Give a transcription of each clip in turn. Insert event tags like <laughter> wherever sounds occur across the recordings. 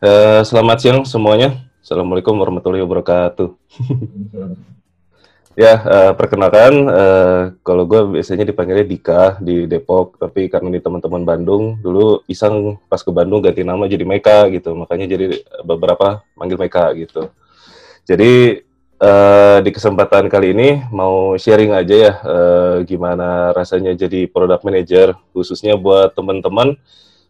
Uh, selamat siang semuanya. Assalamualaikum warahmatullahi wabarakatuh. ya, uh, perkenalkan, uh, kalau gue biasanya dipanggilnya Dika di Depok, tapi karena di teman-teman Bandung, dulu iseng pas ke Bandung ganti nama jadi Meka gitu, makanya jadi beberapa manggil Meka gitu. Jadi uh, di kesempatan kali ini mau sharing aja ya uh, gimana rasanya jadi product manager, khususnya buat teman-teman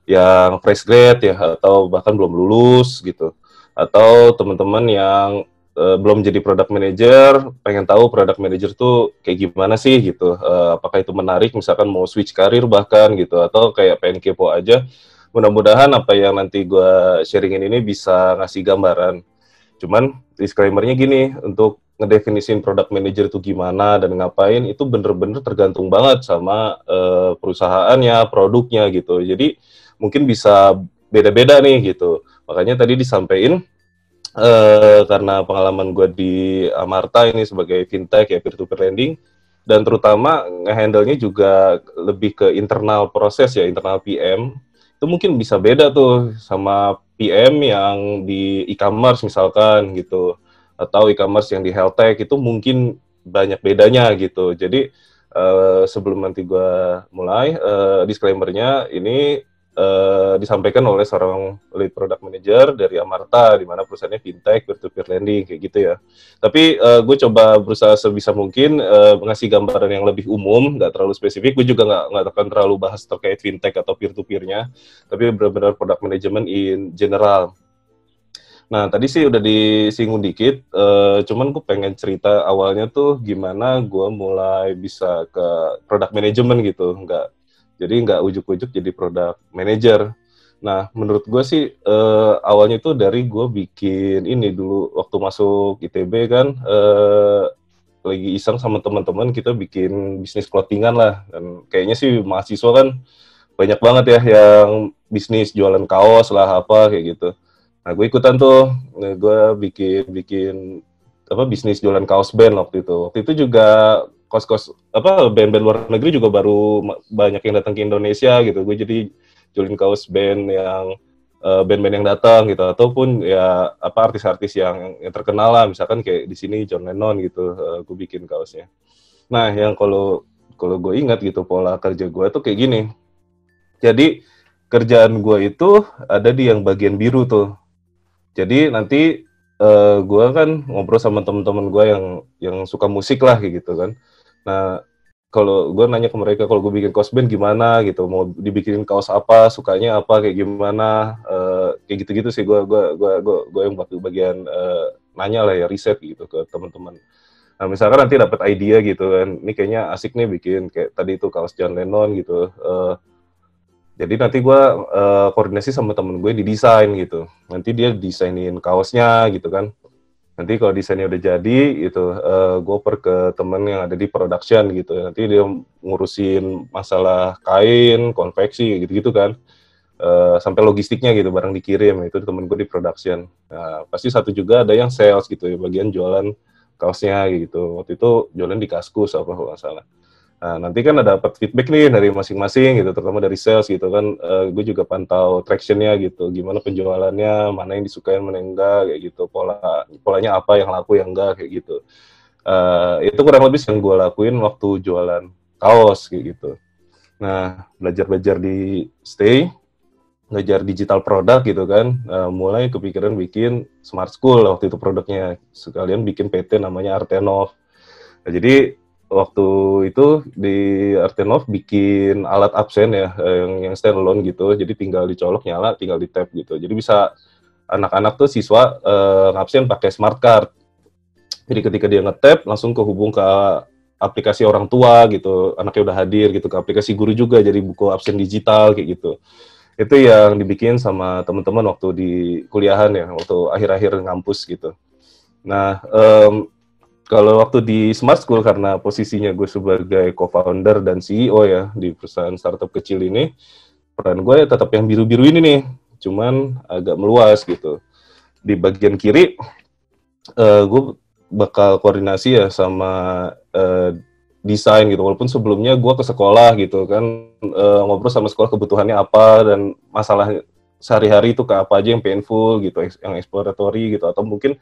yang fresh grade ya atau bahkan belum lulus gitu atau teman-teman yang uh, belum jadi product manager pengen tahu product manager tuh kayak gimana sih gitu uh, apakah itu menarik misalkan mau switch karir bahkan gitu atau kayak pengen kepo aja mudah-mudahan apa yang nanti gue sharingin ini bisa ngasih gambaran cuman disclaimernya gini untuk ngedefinisin product manager itu gimana dan ngapain itu bener-bener tergantung banget sama uh, perusahaannya produknya gitu jadi mungkin bisa beda-beda nih gitu. Makanya tadi disampaikan uh, karena pengalaman gue di Amarta ini sebagai fintech ya peer-to-peer lending dan terutama ngehandle-nya juga lebih ke internal proses ya internal PM itu mungkin bisa beda tuh sama PM yang di e-commerce misalkan gitu atau e-commerce yang di health tech itu mungkin banyak bedanya gitu jadi uh, sebelum nanti gue mulai uh, disclaimernya ini Eh, disampaikan oleh seorang lead product manager dari Amarta, di mana perusahaannya fintech, peer-to-peer lending, kayak gitu ya. Tapi uh, eh, gue coba berusaha sebisa mungkin uh, ngasih gambaran yang lebih umum, nggak terlalu spesifik. Gue juga nggak nggak akan terlalu bahas terkait fintech atau peer-to-peernya, tapi benar-benar product management in general. Nah, tadi sih udah disinggung dikit, uh, cuman gue pengen cerita awalnya tuh gimana gue mulai bisa ke product management gitu, nggak jadi nggak ujuk-ujuk jadi produk manager. Nah, menurut gue sih uh, awalnya itu dari gue bikin ini dulu waktu masuk ITB kan uh, lagi iseng sama teman-teman kita bikin bisnis clothingan lah. Dan kayaknya sih mahasiswa kan banyak banget ya yang bisnis jualan kaos lah apa kayak gitu. Nah, gue ikutan tuh, gue bikin bikin apa bisnis jualan kaos band waktu itu. Waktu itu juga kos-kos apa band-band luar negeri juga baru banyak yang datang ke Indonesia gitu. Gue jadi join kaos band yang eh, band-band uh, yang datang gitu ataupun ya apa artis-artis yang, yang terkenal lah misalkan kayak di sini John Lennon gitu uh, gue bikin kaosnya. Nah, yang kalau kalau gue ingat gitu pola kerja gue tuh kayak gini. Jadi kerjaan gue itu ada di yang bagian biru tuh. Jadi nanti uh, gue kan ngobrol sama temen-temen gue yang yang suka musik lah kayak gitu kan Nah, kalau gue nanya ke mereka kalau gue bikin kaos band gimana gitu, mau dibikinin kaos apa, sukanya apa, kayak gimana, uh, kayak gitu-gitu sih gue gua gua gua gua yang waktu bagian uh, nanya lah ya riset gitu ke teman-teman. Nah, misalkan nanti dapat ide gitu kan, ini kayaknya asik nih bikin kayak tadi itu kaos John Lennon gitu. Uh, jadi nanti gue uh, koordinasi sama temen gue di desain gitu. Nanti dia desainin kaosnya gitu kan nanti kalau desainnya udah jadi itu uh, eh, gue per ke temen yang ada di production gitu nanti dia ngurusin masalah kain konveksi gitu gitu kan uh, sampai logistiknya gitu barang dikirim itu temen gue di production nah, pasti satu juga ada yang sales gitu ya bagian jualan kaosnya gitu waktu itu jualan di kaskus apa kalau nggak salah Nah, nanti kan ada dapat feedback nih dari masing-masing gitu, terutama dari sales gitu kan. Uh, eh, gue juga pantau tractionnya gitu, gimana penjualannya, mana yang disukai, mana yang enggak, kayak gitu. Pola polanya apa yang laku, yang enggak, kayak gitu. Uh, itu kurang lebih yang gue lakuin waktu jualan kaos kayak gitu. Nah, belajar-belajar di stay, belajar digital product gitu kan, uh, mulai kepikiran bikin smart school waktu itu produknya. Sekalian bikin PT namanya Artenov. Nah, jadi waktu itu di Artenov bikin alat absen ya yang yang standalone gitu jadi tinggal dicolok nyala tinggal di tap gitu jadi bisa anak-anak tuh siswa uh, ngabsen pakai smart card jadi ketika dia ngetap langsung kehubung ke aplikasi orang tua gitu anaknya udah hadir gitu ke aplikasi guru juga jadi buku absen digital kayak gitu itu yang dibikin sama teman-teman waktu di kuliahan ya waktu akhir-akhir ngampus gitu nah um, kalau waktu di Smart School karena posisinya gue sebagai co-founder dan CEO ya di perusahaan startup kecil ini, peran gue ya tetap yang biru-biru ini nih, cuman agak meluas gitu. Di bagian kiri, uh, gue bakal koordinasi ya sama uh, desain gitu, walaupun sebelumnya gue ke sekolah gitu kan, uh, ngobrol sama sekolah kebutuhannya apa dan masalah sehari-hari itu ke apa aja yang painful gitu, yang exploratory gitu, atau mungkin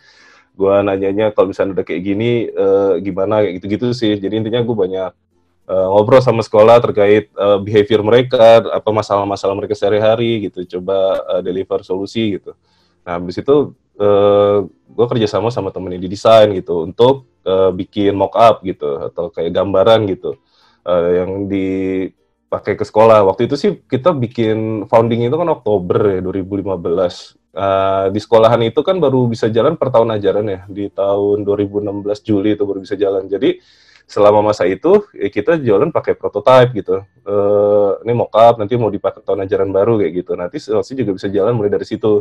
gue nanyanya kalau misalnya udah kayak gini uh, gimana kayak gitu-gitu sih jadi intinya gue banyak uh, ngobrol sama sekolah terkait uh, behavior mereka apa masalah-masalah mereka sehari-hari gitu coba uh, deliver solusi gitu nah habis itu uh, gue kerjasama sama temen yang di desain gitu untuk uh, bikin mock up gitu atau kayak gambaran gitu uh, yang dipakai ke sekolah waktu itu sih kita bikin founding itu kan Oktober ya 2015 Uh, di sekolahan itu kan baru bisa jalan per tahun ajaran ya di tahun 2016 Juli itu baru bisa jalan jadi selama masa itu ya kita jalan pakai prototype gitu uh, ini mockup nanti mau dipakai tahun ajaran baru kayak gitu nanti sales juga bisa jalan mulai dari situ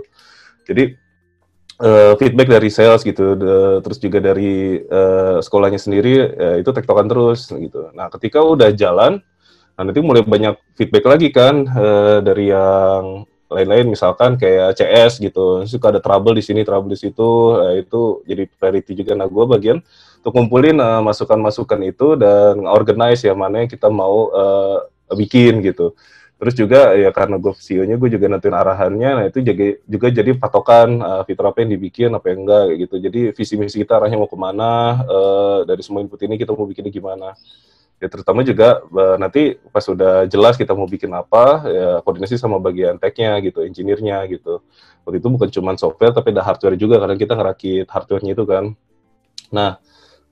jadi uh, feedback dari sales gitu de, terus juga dari uh, sekolahnya sendiri ya, itu tektokan terus gitu nah ketika udah jalan nah nanti mulai banyak feedback lagi kan uh, dari yang lain-lain misalkan kayak CS gitu suka ada trouble di sini trouble di situ nah, itu jadi priority juga nah gue bagian untuk kumpulin masukan eh, masukan-masukan itu dan organize ya mana yang kita mau uh, bikin gitu terus juga ya karena gue CEO-nya gue juga nentuin arahannya nah itu jadi juga jadi patokan uh, fitur apa yang dibikin apa yang enggak gitu jadi visi misi kita arahnya mau kemana uh, dari semua input ini kita mau bikinnya gimana ya terutama juga uh, nanti pas sudah jelas kita mau bikin apa ya koordinasi sama bagian tech-nya gitu, engineer-nya gitu. Waktu itu bukan cuma software tapi ada hardware juga karena kita ngerakit hardware-nya itu kan. Nah,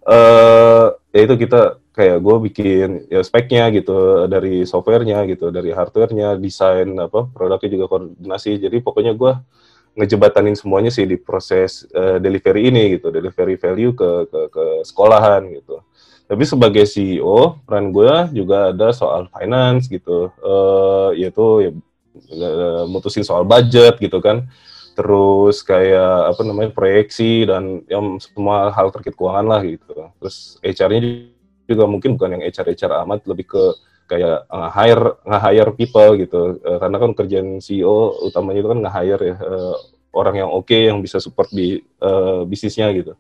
eh uh, ya itu kita kayak gue bikin ya speknya gitu dari softwarenya gitu, dari hardwarenya, desain apa produknya juga koordinasi. Jadi pokoknya gue ngejebatanin semuanya sih di proses uh, delivery ini gitu, delivery value ke ke, ke sekolahan gitu tapi sebagai CEO peran gue juga ada soal finance gitu uh, eh, yaitu ya, ya eh, mutusin soal budget gitu kan terus kayak apa namanya proyeksi dan yang semua hal terkait keuangan lah gitu terus HR-nya juga mungkin bukan yang HR HR amat lebih ke kayak nge hire nge hire people gitu uh, karena kan kerjaan CEO utamanya itu kan nge hire ya uh, orang yang oke okay, yang bisa support di uh, bisnisnya gitu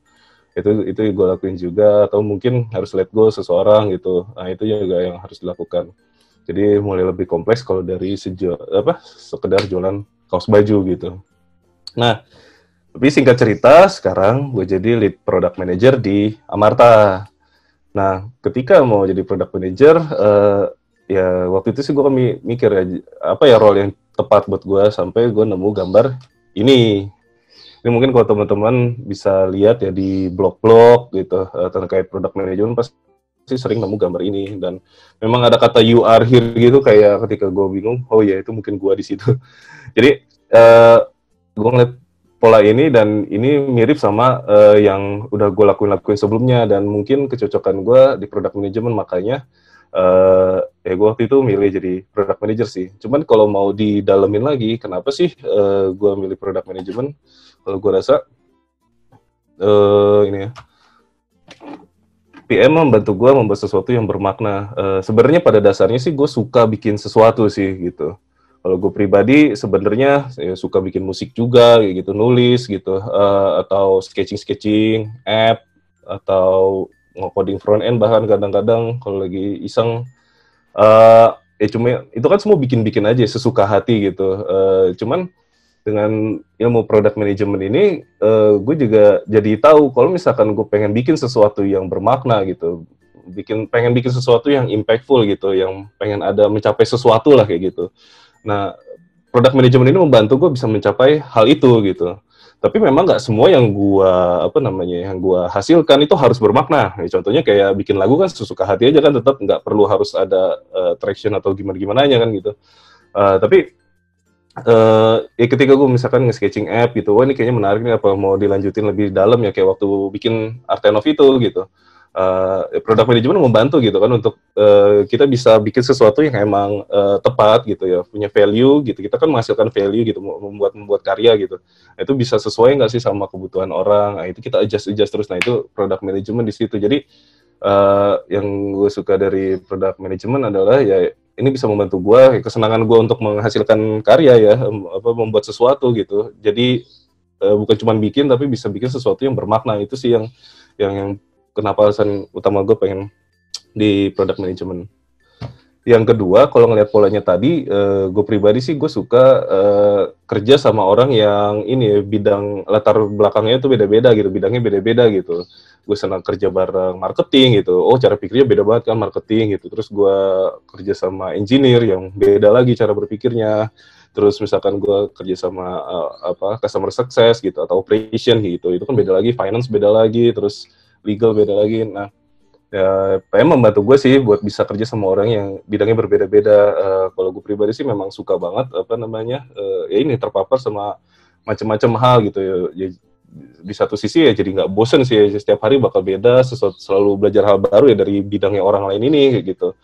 itu itu gue lakuin juga atau mungkin harus let go seseorang gitu nah itu juga yang harus dilakukan jadi mulai lebih kompleks kalau dari sejo apa sekedar jualan kaos baju gitu nah tapi singkat cerita sekarang gue jadi lead product manager di Amarta nah ketika mau jadi product manager uh, ya waktu itu sih gue mikir apa ya role yang tepat buat gue sampai gue nemu gambar ini ini mungkin kalau teman-teman bisa lihat ya di blog-blog gitu uh, terkait produk manajemen pasti sering nemu gambar ini dan memang ada kata you are here gitu kayak ketika gue bingung oh ya itu mungkin gue di situ <laughs> jadi uh, eh, gue ngeliat pola ini dan ini mirip sama uh, yang udah gue lakuin-lakuin sebelumnya dan mungkin kecocokan gue di produk manajemen makanya uh, ya gue waktu itu milih jadi product manager sih. Cuman kalau mau didalemin lagi, kenapa sih uh, gue milih product management? Kalau gue rasa uh, ini ya PM membantu gue membuat sesuatu yang bermakna. Uh, sebenarnya pada dasarnya sih gue suka bikin sesuatu sih gitu. Kalau gue pribadi sebenarnya ya, suka bikin musik juga gitu, nulis gitu, uh, atau sketching-sketching app atau ngoding front end bahkan kadang-kadang kalau lagi iseng uh, ya cuma itu kan semua bikin-bikin aja sesuka hati gitu. Uh, cuman dengan ilmu product management ini uh, eh, gue juga jadi tahu kalau misalkan gue pengen bikin sesuatu yang bermakna gitu bikin pengen bikin sesuatu yang impactful gitu yang pengen ada mencapai sesuatu lah kayak gitu nah product management ini membantu gue bisa mencapai hal itu gitu tapi memang nggak semua yang gue apa namanya yang gue hasilkan itu harus bermakna ya, contohnya kayak bikin lagu kan sesuka hati aja kan tetap nggak perlu harus ada uh, traction atau gimana gimana aja kan gitu uh, tapi uh, ya ketika gue misalkan nge-sketching app gitu, wah ini kayaknya menarik nih apa mau dilanjutin lebih dalam ya kayak waktu bikin Artenov itu gitu. Uh, product management membantu gitu kan untuk uh, kita bisa bikin sesuatu yang emang uh, tepat gitu ya punya value gitu kita kan menghasilkan value gitu membuat membuat karya gitu nah, itu bisa sesuai nggak sih sama kebutuhan orang nah, itu kita adjust adjust terus nah itu product management di situ jadi uh, yang gue suka dari product management adalah ya ini bisa membantu gue kesenangan gue untuk menghasilkan karya ya apa membuat sesuatu gitu jadi uh, bukan cuma bikin tapi bisa bikin sesuatu yang bermakna itu sih yang yang yang kenapa alasan utama gue pengen di product management yang kedua kalau ngelihat polanya tadi uh, eh, gue pribadi sih gue suka uh, kerja sama orang yang ini bidang latar belakangnya itu beda-beda gitu, bidangnya beda-beda gitu. Gue senang kerja bareng marketing gitu. Oh, cara pikirnya beda banget kan marketing gitu. Terus gue kerja sama engineer yang beda lagi cara berpikirnya. Terus misalkan gue kerja sama uh, apa customer success gitu atau operation gitu. Itu kan beda lagi, finance beda lagi, terus legal beda lagi. Nah, ya PM membantu gue sih buat bisa kerja sama orang yang bidangnya berbeda-beda. Uh, kalau gue pribadi sih memang suka banget apa namanya uh, ya ini terpapar sama macam-macam hal gitu ya. ya, di satu sisi ya jadi nggak bosen sih ya, setiap hari bakal beda sesuatu selalu belajar hal baru ya dari bidangnya orang lain ini gitu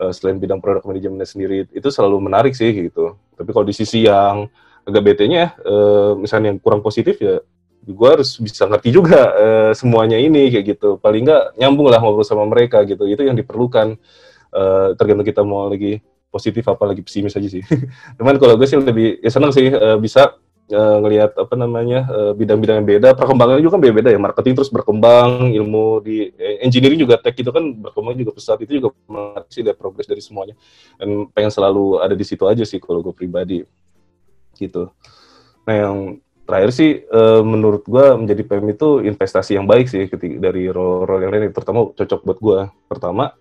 uh, selain bidang produk manajemennya sendiri itu selalu menarik sih gitu tapi kalau di sisi yang agak bete nya uh, misalnya yang kurang positif ya gue harus bisa ngerti juga uh, semuanya ini kayak gitu paling nggak nyambung lah ngobrol sama mereka gitu itu yang diperlukan uh, tergantung kita mau lagi positif apa lagi pesimis aja sih <laughs> cuman kalau gue sih lebih ya senang sih uh, bisa uh, ngelihat apa namanya uh, bidang-bidang yang beda perkembangannya juga kan beda-beda ya marketing terus berkembang ilmu di eh, engineering juga tech itu kan berkembang juga pesat itu juga menarik sih lihat progres dari semuanya dan pengen selalu ada di situ aja sih kalau gue pribadi gitu nah yang terakhir sih uh, menurut gue menjadi PM itu investasi yang baik sih ketika, dari role-role yang lain terutama cocok buat gue pertama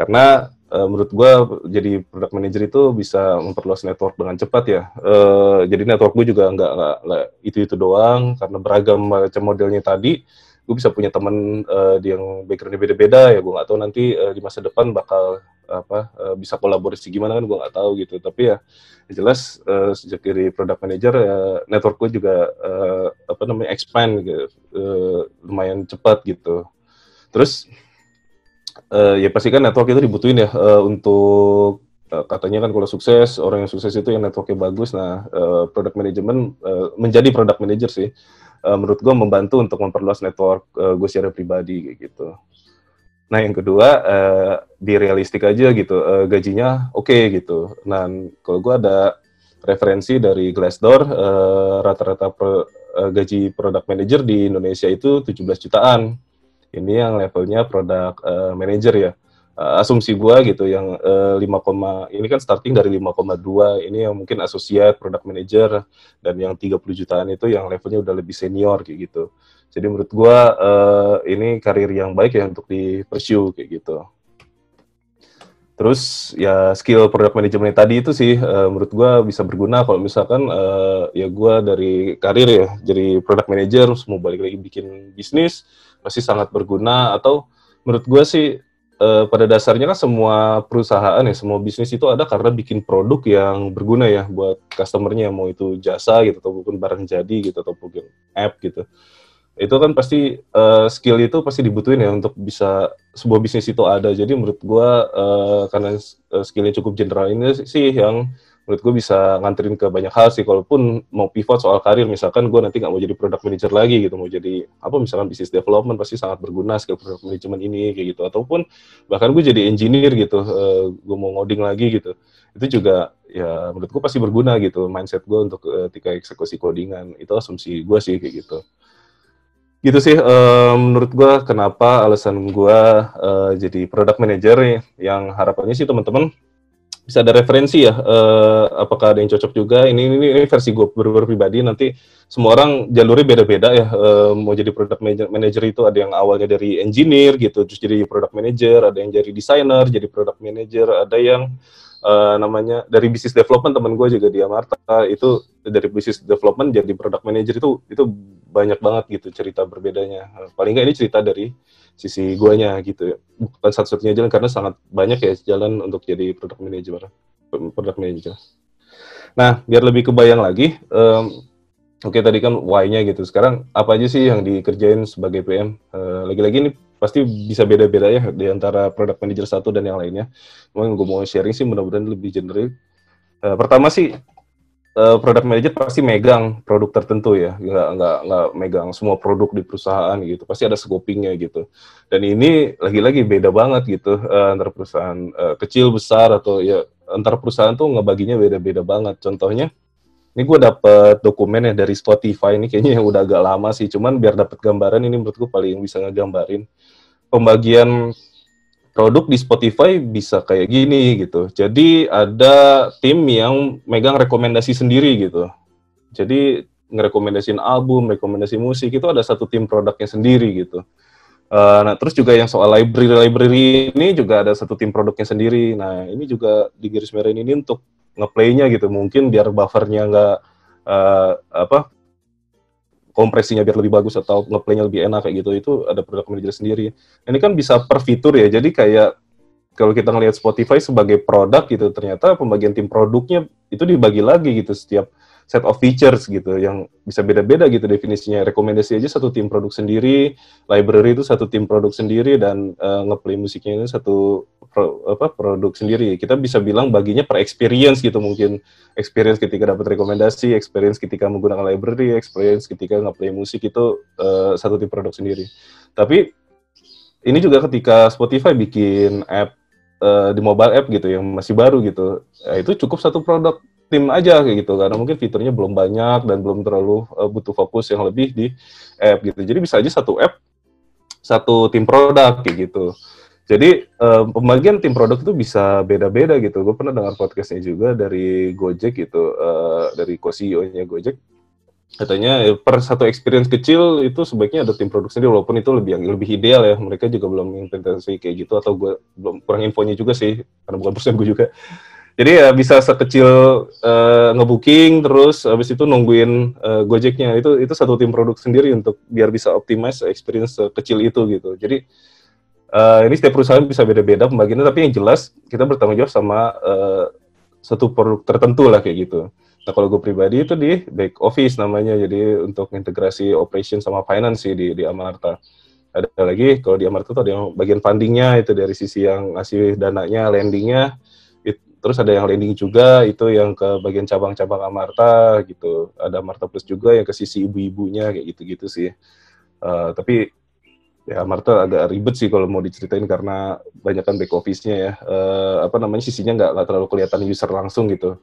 karena uh, menurut gue jadi product manager itu bisa memperluas network dengan cepat ya uh, jadi network gue juga nggak itu itu doang karena beragam macam modelnya tadi gue bisa punya teman uh, yang backgroundnya beda-beda ya gue nggak tahu nanti uh, di masa depan bakal apa uh, bisa kolaborasi gimana kan gue nggak tahu gitu tapi ya, jelas uh, sejak dari product manager ya network gue juga uh, apa namanya expand gitu uh, lumayan cepat gitu terus uh, ya pasti kan network itu dibutuhin ya uh, untuk katanya kan kalau sukses orang yang sukses itu yang networknya bagus nah product management menjadi product manager sih menurut gue membantu untuk memperluas network uh, gue secara pribadi kayak gitu Nah yang kedua uh, eh, di realistik aja gitu uh, gajinya oke okay, gitu. Nah kalau gue ada referensi dari Glassdoor eh, rata-rata uh, gaji produk manager di Indonesia itu 17 jutaan. Ini yang levelnya produk uh, manager ya. asumsi gue gitu yang uh, 5, ini kan starting dari 5,2 ini yang mungkin asosiat product manager dan yang 30 jutaan itu yang levelnya udah lebih senior kayak gitu. Jadi menurut gue uh, ini karir yang baik ya untuk di pursue kayak gitu. Terus ya skill product management tadi itu sih uh, menurut gue bisa berguna kalau misalkan uh, ya gue dari karir ya jadi product manager mau balik lagi bikin bisnis pasti sangat berguna atau menurut gue sih uh, pada dasarnya kan semua perusahaan ya semua bisnis itu ada karena bikin produk yang berguna ya buat customernya mau itu jasa gitu ataupun barang jadi gitu ataupun app gitu itu kan pasti uh, skill itu pasti dibutuhin ya untuk bisa sebuah bisnis itu ada. Jadi menurut gue uh, karena eh, skillnya cukup general ini sih yang menurut gue bisa nganterin ke banyak hal sih. Kalaupun mau pivot soal karir, misalkan gue nanti nggak mau jadi product manager lagi gitu, mau jadi apa misalkan bisnis development pasti sangat berguna skill product management ini kayak gitu. Ataupun bahkan gue jadi engineer gitu, uh, eh, gue mau ngoding lagi gitu. Itu juga ya menurut gue pasti berguna gitu mindset gue untuk uh, ketika eksekusi codingan itu asumsi gue sih kayak gitu gitu sih eh, menurut gue kenapa alasan gue uh, jadi product manager nih, yang harapannya sih teman-teman bisa ada referensi ya uh, apakah ada yang cocok juga ini ini, ini versi gue ber pribadi nanti semua orang jalurnya beda-beda ya uh, mau jadi product manager, manager itu ada yang awalnya dari engineer gitu terus jadi product manager ada yang jadi designer jadi product manager ada yang uh, namanya dari business development teman gue juga dia Marta itu dari business development jadi product manager itu itu banyak banget gitu cerita berbedanya. Eh, paling nggak ini cerita dari sisi guanya gitu. Ya. Bukan satu-satunya jalan karena sangat banyak ya jalan untuk jadi product manager. Product manager. Nah, biar lebih kebayang lagi, um, oke okay, tadi kan why-nya gitu. Sekarang apa aja sih yang dikerjain sebagai PM? Eh, lagi-lagi uh, ini pasti bisa beda-beda ya di antara product manager satu dan yang lainnya. memang gue mau sharing sih mudah-mudahan lebih generik. Uh, pertama sih uh, product manager pasti megang produk tertentu ya, nggak nggak nggak megang semua produk di perusahaan gitu, pasti ada scopingnya gitu. Dan ini lagi-lagi beda banget gitu uh, antara perusahaan eh, kecil besar atau ya antar perusahaan tuh ngebaginya beda-beda banget. Contohnya ini gue dapet dokumen ya dari Spotify ini kayaknya yang udah agak lama sih, cuman biar dapat gambaran ini menurut gue paling bisa ngegambarin pembagian produk di Spotify bisa kayak gini gitu. Jadi ada tim yang megang rekomendasi sendiri gitu. Jadi ngerekomendasiin album, rekomendasi musik itu ada satu tim produknya sendiri gitu. Uh, nah terus juga yang soal library-library ini juga ada satu tim produknya sendiri. Nah ini juga di garis merah ini untuk ngeplaynya gitu. Mungkin biar buffernya nggak uh, apa kompresinya biar lebih bagus atau ngeplaynya lebih enak kayak gitu itu ada produk manager sendiri. Nah, ini kan bisa per fitur ya. Jadi kayak kalau kita ngelihat Spotify sebagai produk gitu ternyata pembagian tim produknya itu dibagi lagi gitu setiap set of features gitu yang bisa beda-beda gitu definisinya. Rekomendasi aja satu tim produk sendiri, library itu satu tim produk sendiri dan uh, ngeplay musiknya itu satu pro, apa produk sendiri. Kita bisa bilang baginya per experience gitu mungkin. Experience ketika dapat rekomendasi, experience ketika menggunakan library, experience ketika ngeplay musik itu uh, satu tim produk sendiri. Tapi ini juga ketika Spotify bikin app uh, di mobile app gitu yang masih baru gitu, ya, itu cukup satu produk tim aja kayak gitu karena mungkin fiturnya belum banyak dan belum terlalu uh, butuh fokus yang lebih di app gitu jadi bisa aja satu app satu tim produk kayak gitu jadi uh, pembagian tim produk itu bisa beda-beda gitu gue pernah dengar podcastnya juga dari Gojek gitu uh, dari co-CEO nya Gojek katanya per satu experience kecil itu sebaiknya ada tim produk sendiri walaupun itu lebih yang lebih ideal ya mereka juga belum implementasi kayak gitu atau gue belum kurang infonya juga sih karena bukan perusahaan gue juga jadi ya bisa sekecil uh, ngebooking terus habis itu nungguin uh, Gojeknya. Itu itu satu tim produk sendiri untuk biar bisa optimize experience sekecil itu gitu. Jadi uh, ini setiap perusahaan bisa beda-beda pembagiannya tapi yang jelas kita bertanggung jawab sama uh, satu produk tertentu lah kayak gitu. Nah, kalau gue pribadi itu di back office namanya. Jadi untuk integrasi operation sama finance sih di di Amarta ada lagi kalau di Amarta tuh ada yang bagian fundingnya itu dari sisi yang ngasih dananya, lendingnya, terus ada yang landing juga itu yang ke bagian cabang-cabang Amarta gitu ada Amarta Plus juga yang ke sisi ibu-ibunya kayak gitu-gitu sih uh, tapi ya Amarta agak ribet sih kalau mau diceritain karena banyakkan back office-nya ya uh, apa namanya sisinya nggak nggak terlalu kelihatan user langsung gitu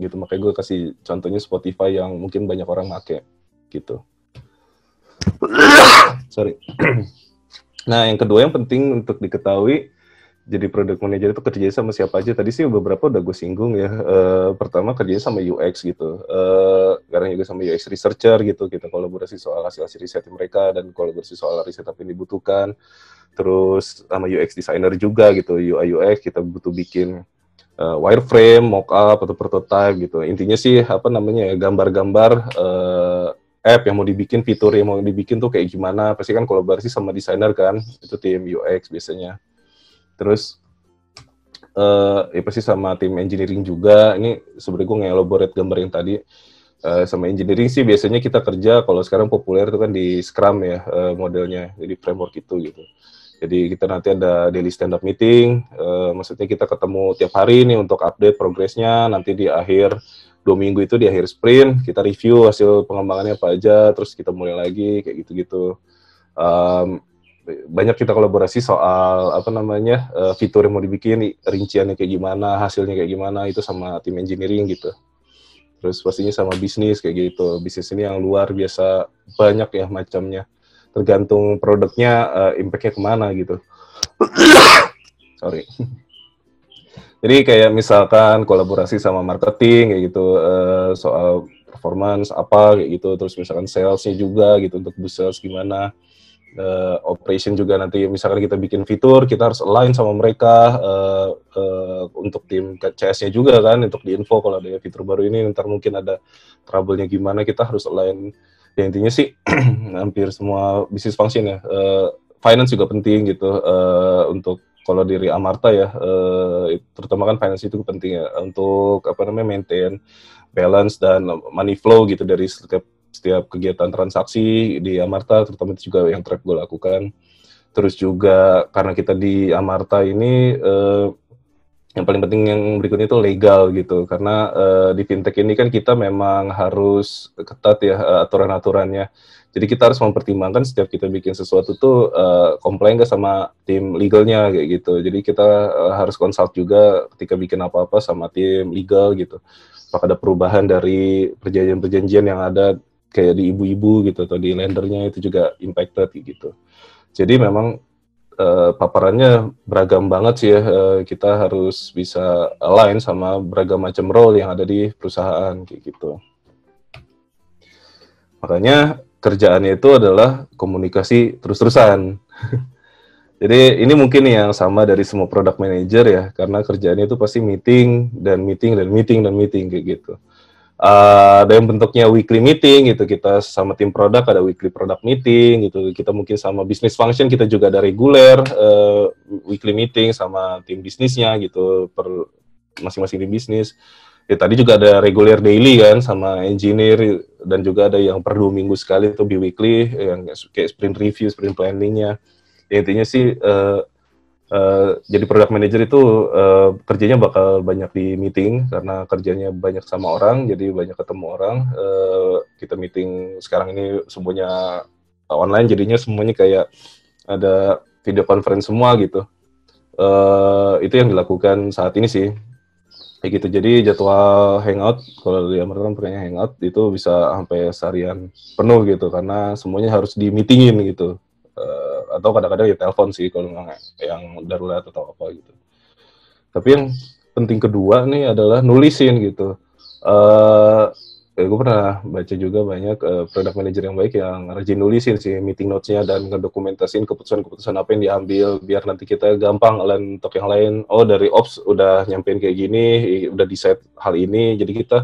gitu makanya gue kasih contohnya Spotify yang mungkin banyak orang make gitu sorry <clears throat> nah yang kedua yang penting untuk diketahui jadi product manager itu kerjanya sama siapa aja? Tadi sih beberapa udah gue singgung ya. Uh, pertama kerjanya sama UX gitu. Uh, eh, sekarang juga sama UX researcher gitu. Kita kolaborasi soal hasil-hasil riset mereka dan kolaborasi soal riset apa yang dibutuhkan. Terus sama UX designer juga gitu. UI UX kita butuh bikin uh, wireframe, mockup atau prototype gitu. Intinya sih apa namanya ya, gambar-gambar uh, app yang mau dibikin, fitur yang mau dibikin tuh kayak gimana. Pasti kan kolaborasi sama desainer kan. Itu tim UX biasanya terus uh, eh, ya pasti sama tim engineering juga ini sebenarnya gue nge-elaborate gambar yang tadi uh, sama engineering sih biasanya kita kerja kalau sekarang populer itu kan di scrum ya uh, modelnya jadi framework itu gitu jadi kita nanti ada daily stand up meeting uh, maksudnya kita ketemu tiap hari nih untuk update progresnya nanti di akhir dua minggu itu di akhir sprint kita review hasil pengembangannya apa aja terus kita mulai lagi kayak gitu-gitu um, banyak kita kolaborasi soal apa namanya uh, fitur yang mau dibikin rinciannya kayak gimana hasilnya kayak gimana itu sama tim engineering gitu terus pastinya sama bisnis kayak gitu bisnis ini yang luar biasa banyak ya macamnya tergantung produknya uh, impactnya kemana gitu <coughs> sorry <laughs> jadi kayak misalkan kolaborasi sama marketing kayak gitu uh, soal performance apa kayak gitu terus misalkan salesnya juga gitu untuk boost sales gimana uh, operation juga nanti misalkan kita bikin fitur kita harus align sama mereka uh, uh, untuk tim CS-nya juga kan untuk di info kalau ada fitur baru ini nanti mungkin ada trouble-nya gimana kita harus align ya intinya sih <clears throat> hampir semua bisnis function ya uh, finance juga penting gitu uh, untuk kalau dari Amarta ya uh, terutama kan finance itu penting ya untuk apa namanya maintain balance dan money flow gitu dari setiap setiap kegiatan transaksi di Amarta, terutama itu juga yang track gue lakukan. Terus juga karena kita di Amarta ini eh, yang paling penting yang berikutnya itu legal gitu karena uh, di fintech ini kan kita memang harus ketat ya eh, aturan-aturannya jadi kita harus mempertimbangkan setiap kita bikin sesuatu tuh uh, eh, komplain sama tim legalnya kayak gitu jadi kita uh, harus konsult juga ketika bikin apa-apa sama tim legal gitu apakah ada perubahan dari perjanjian-perjanjian yang ada kayak di ibu-ibu gitu atau di lendernya itu juga impacted gitu. Jadi memang uh, paparannya beragam banget sih ya. Uh, kita harus bisa align sama beragam macam role yang ada di perusahaan kayak gitu. Makanya kerjaannya itu adalah komunikasi terus-terusan. <laughs> Jadi ini mungkin yang sama dari semua product manager ya, karena kerjaannya itu pasti meeting dan meeting dan meeting dan meeting kayak gitu uh, ada yang bentuknya weekly meeting gitu kita sama tim produk ada weekly product meeting gitu kita mungkin sama business function kita juga ada reguler uh, weekly meeting sama tim bisnisnya gitu per masing-masing tim bisnis ya tadi juga ada reguler daily kan sama engineer dan juga ada yang per dua minggu sekali itu bi weekly yang kayak sprint review sprint planningnya ya intinya sih uh, Uh, jadi product manager itu uh, kerjanya bakal banyak di meeting karena kerjanya banyak sama orang, jadi banyak ketemu orang. Uh, kita meeting sekarang ini semuanya online, jadinya semuanya kayak ada video conference semua gitu. Uh, itu yang dilakukan saat ini sih. Kayak gitu. Jadi jadwal hangout kalau di Amerika pernah hangout itu bisa sampai seharian penuh gitu karena semuanya harus di meetingin gitu uh, atau kadang-kadang ya telepon sih kalau memang yang darurat atau apa gitu tapi yang penting kedua nih adalah nulisin gitu uh, ya gue pernah baca juga banyak uh, eh, product manager yang baik yang rajin nulisin sih meeting notes-nya dan ngedokumentasin keputusan-keputusan apa yang diambil biar nanti kita gampang lain untuk yang lain oh dari ops udah nyampein kayak gini udah decide hal ini jadi kita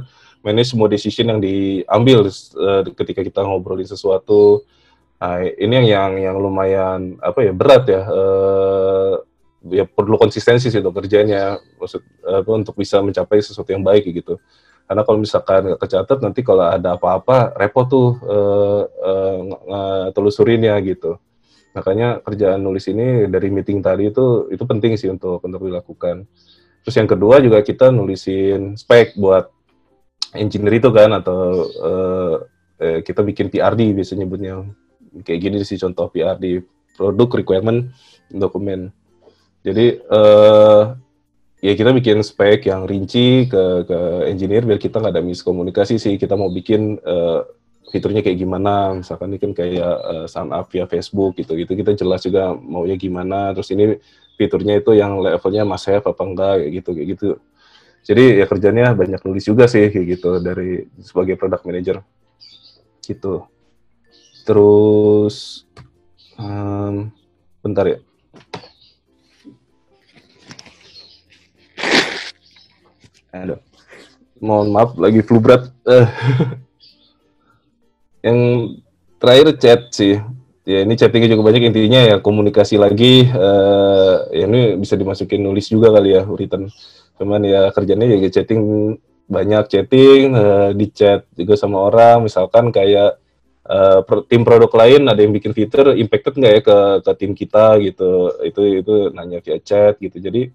manage semua decision yang diambil uh, ketika kita ngobrolin sesuatu Nah, ini yang yang yang lumayan apa ya berat ya. Uh, ya perlu konsistensi sih untuk kerjanya maksud apa untuk bisa mencapai sesuatu yang baik gitu. Karena kalau misalkan nggak kecatat nanti kalau ada apa-apa repot tuh uh, uh, telusurinnya gitu. Makanya kerjaan nulis ini dari meeting tadi itu itu penting sih untuk untuk dilakukan. Terus yang kedua juga kita nulisin spek buat engineer itu kan atau uh, kita bikin PRD biasanya nyebutnya kayak gini sih contoh PR di produk requirement dokumen jadi uh, ya kita bikin spek yang rinci ke ke engineer biar kita nggak ada miskomunikasi sih kita mau bikin uh, fiturnya kayak gimana misalkan ini kan kayak uh, sign up via Facebook gitu gitu kita jelas juga maunya gimana terus ini fiturnya itu yang levelnya mas saya apa enggak kayak gitu kayak gitu jadi ya kerjanya banyak nulis juga sih kayak gitu dari sebagai product manager gitu Terus um, bentar ya. Aduh. Mohon maaf lagi flu berat. Eh. <laughs> yang terakhir chat sih. Ya ini chattingnya cukup banyak intinya ya komunikasi lagi. Uh, ya ini bisa dimasukin nulis juga kali ya written. Cuman ya kerjanya ya chatting banyak chatting uh, di chat juga sama orang misalkan kayak uh, tim produk lain ada yang bikin fitur impacted nggak ya ke ke tim kita gitu itu itu nanya via chat gitu jadi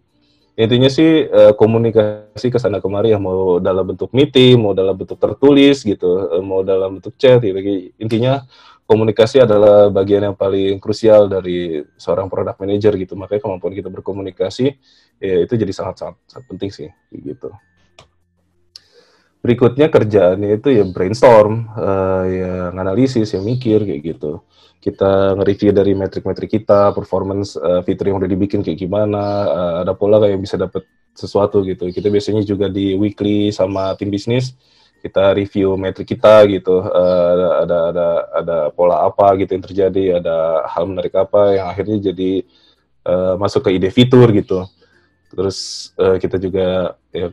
intinya sih eh, komunikasi ke sana kemari ya mau dalam bentuk meeting mau dalam bentuk tertulis gitu eh, mau dalam bentuk chat gitu intinya komunikasi adalah bagian yang paling krusial dari seorang product manager gitu makanya kemampuan kita berkomunikasi ya itu jadi sangat sangat, sangat penting sih gitu berikutnya kerjaannya itu ya brainstorm, uh, ya analisis, ya mikir kayak gitu. Kita nge-review dari metrik-metrik kita, performance uh, fitur yang udah dibikin kayak gimana, uh, ada pola kayak bisa dapat sesuatu gitu. Kita biasanya juga di weekly sama tim bisnis kita review metrik kita gitu, uh, ada, ada ada ada pola apa gitu yang terjadi, ada hal menarik apa yang akhirnya jadi uh, masuk ke ide fitur gitu terus uh, kita juga ya,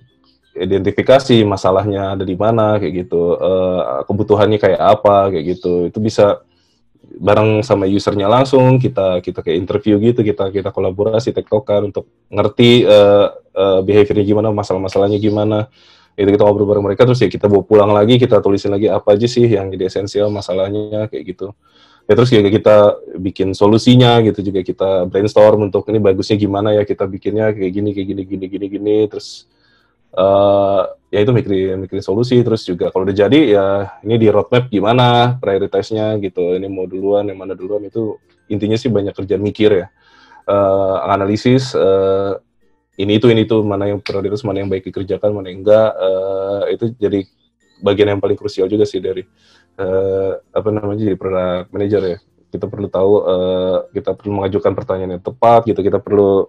identifikasi masalahnya ada di mana kayak gitu uh, kebutuhannya kayak apa kayak gitu itu bisa bareng sama usernya langsung kita kita kayak interview gitu kita kita kolaborasi tektokan untuk ngerti uh, uh, behaviornya gimana masalah-masalahnya gimana itu kita ngobrol bareng mereka terus ya kita bawa pulang lagi kita tulisin lagi apa aja sih yang jadi esensial masalahnya kayak gitu ya terus juga kita bikin solusinya gitu juga kita brainstorm untuk ini bagusnya gimana ya kita bikinnya kayak gini kayak gini gini gini gini terus uh, ya itu mikirin mikirin solusi terus juga kalau udah jadi ya ini di roadmap gimana prioritasnya gitu ini mau duluan yang mana duluan itu intinya sih banyak kerjaan mikir ya uh, analisis uh, ini itu ini itu mana yang prioritas mana yang baik dikerjakan mana yang enggak uh, itu jadi bagian yang paling krusial juga sih dari uh, apa namanya jadi product manager ya kita perlu tahu uh, kita perlu mengajukan pertanyaan yang tepat gitu kita perlu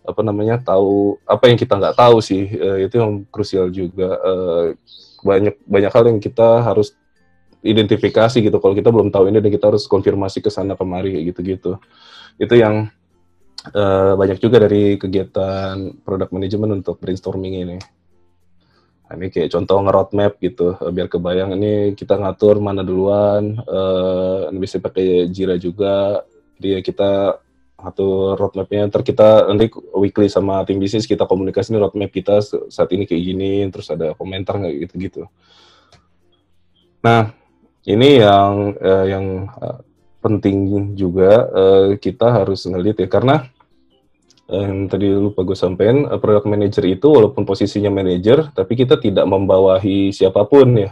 apa namanya tahu apa yang kita nggak tahu sih uh, itu yang krusial juga uh, banyak banyak hal yang kita harus identifikasi gitu kalau kita belum tahu ini dan kita harus konfirmasi ke sana kemari gitu gitu itu yang uh, banyak juga dari kegiatan product management untuk brainstorming ini nah, ini kayak contoh nge-roadmap gitu biar kebayang ini kita ngatur mana duluan uh, bisa pakai Jira juga dia ya kita atau roadmapnya ntar kita nanti weekly sama tim bisnis kita komunikasi nih roadmap kita saat ini kayak gini terus ada komentar nggak gitu gitu nah ini yang eh, yang eh, penting juga eh, kita harus ngelit ya karena eh, yang tadi lupa gue sampein eh, product manager itu walaupun posisinya manager, tapi kita tidak membawahi siapapun ya.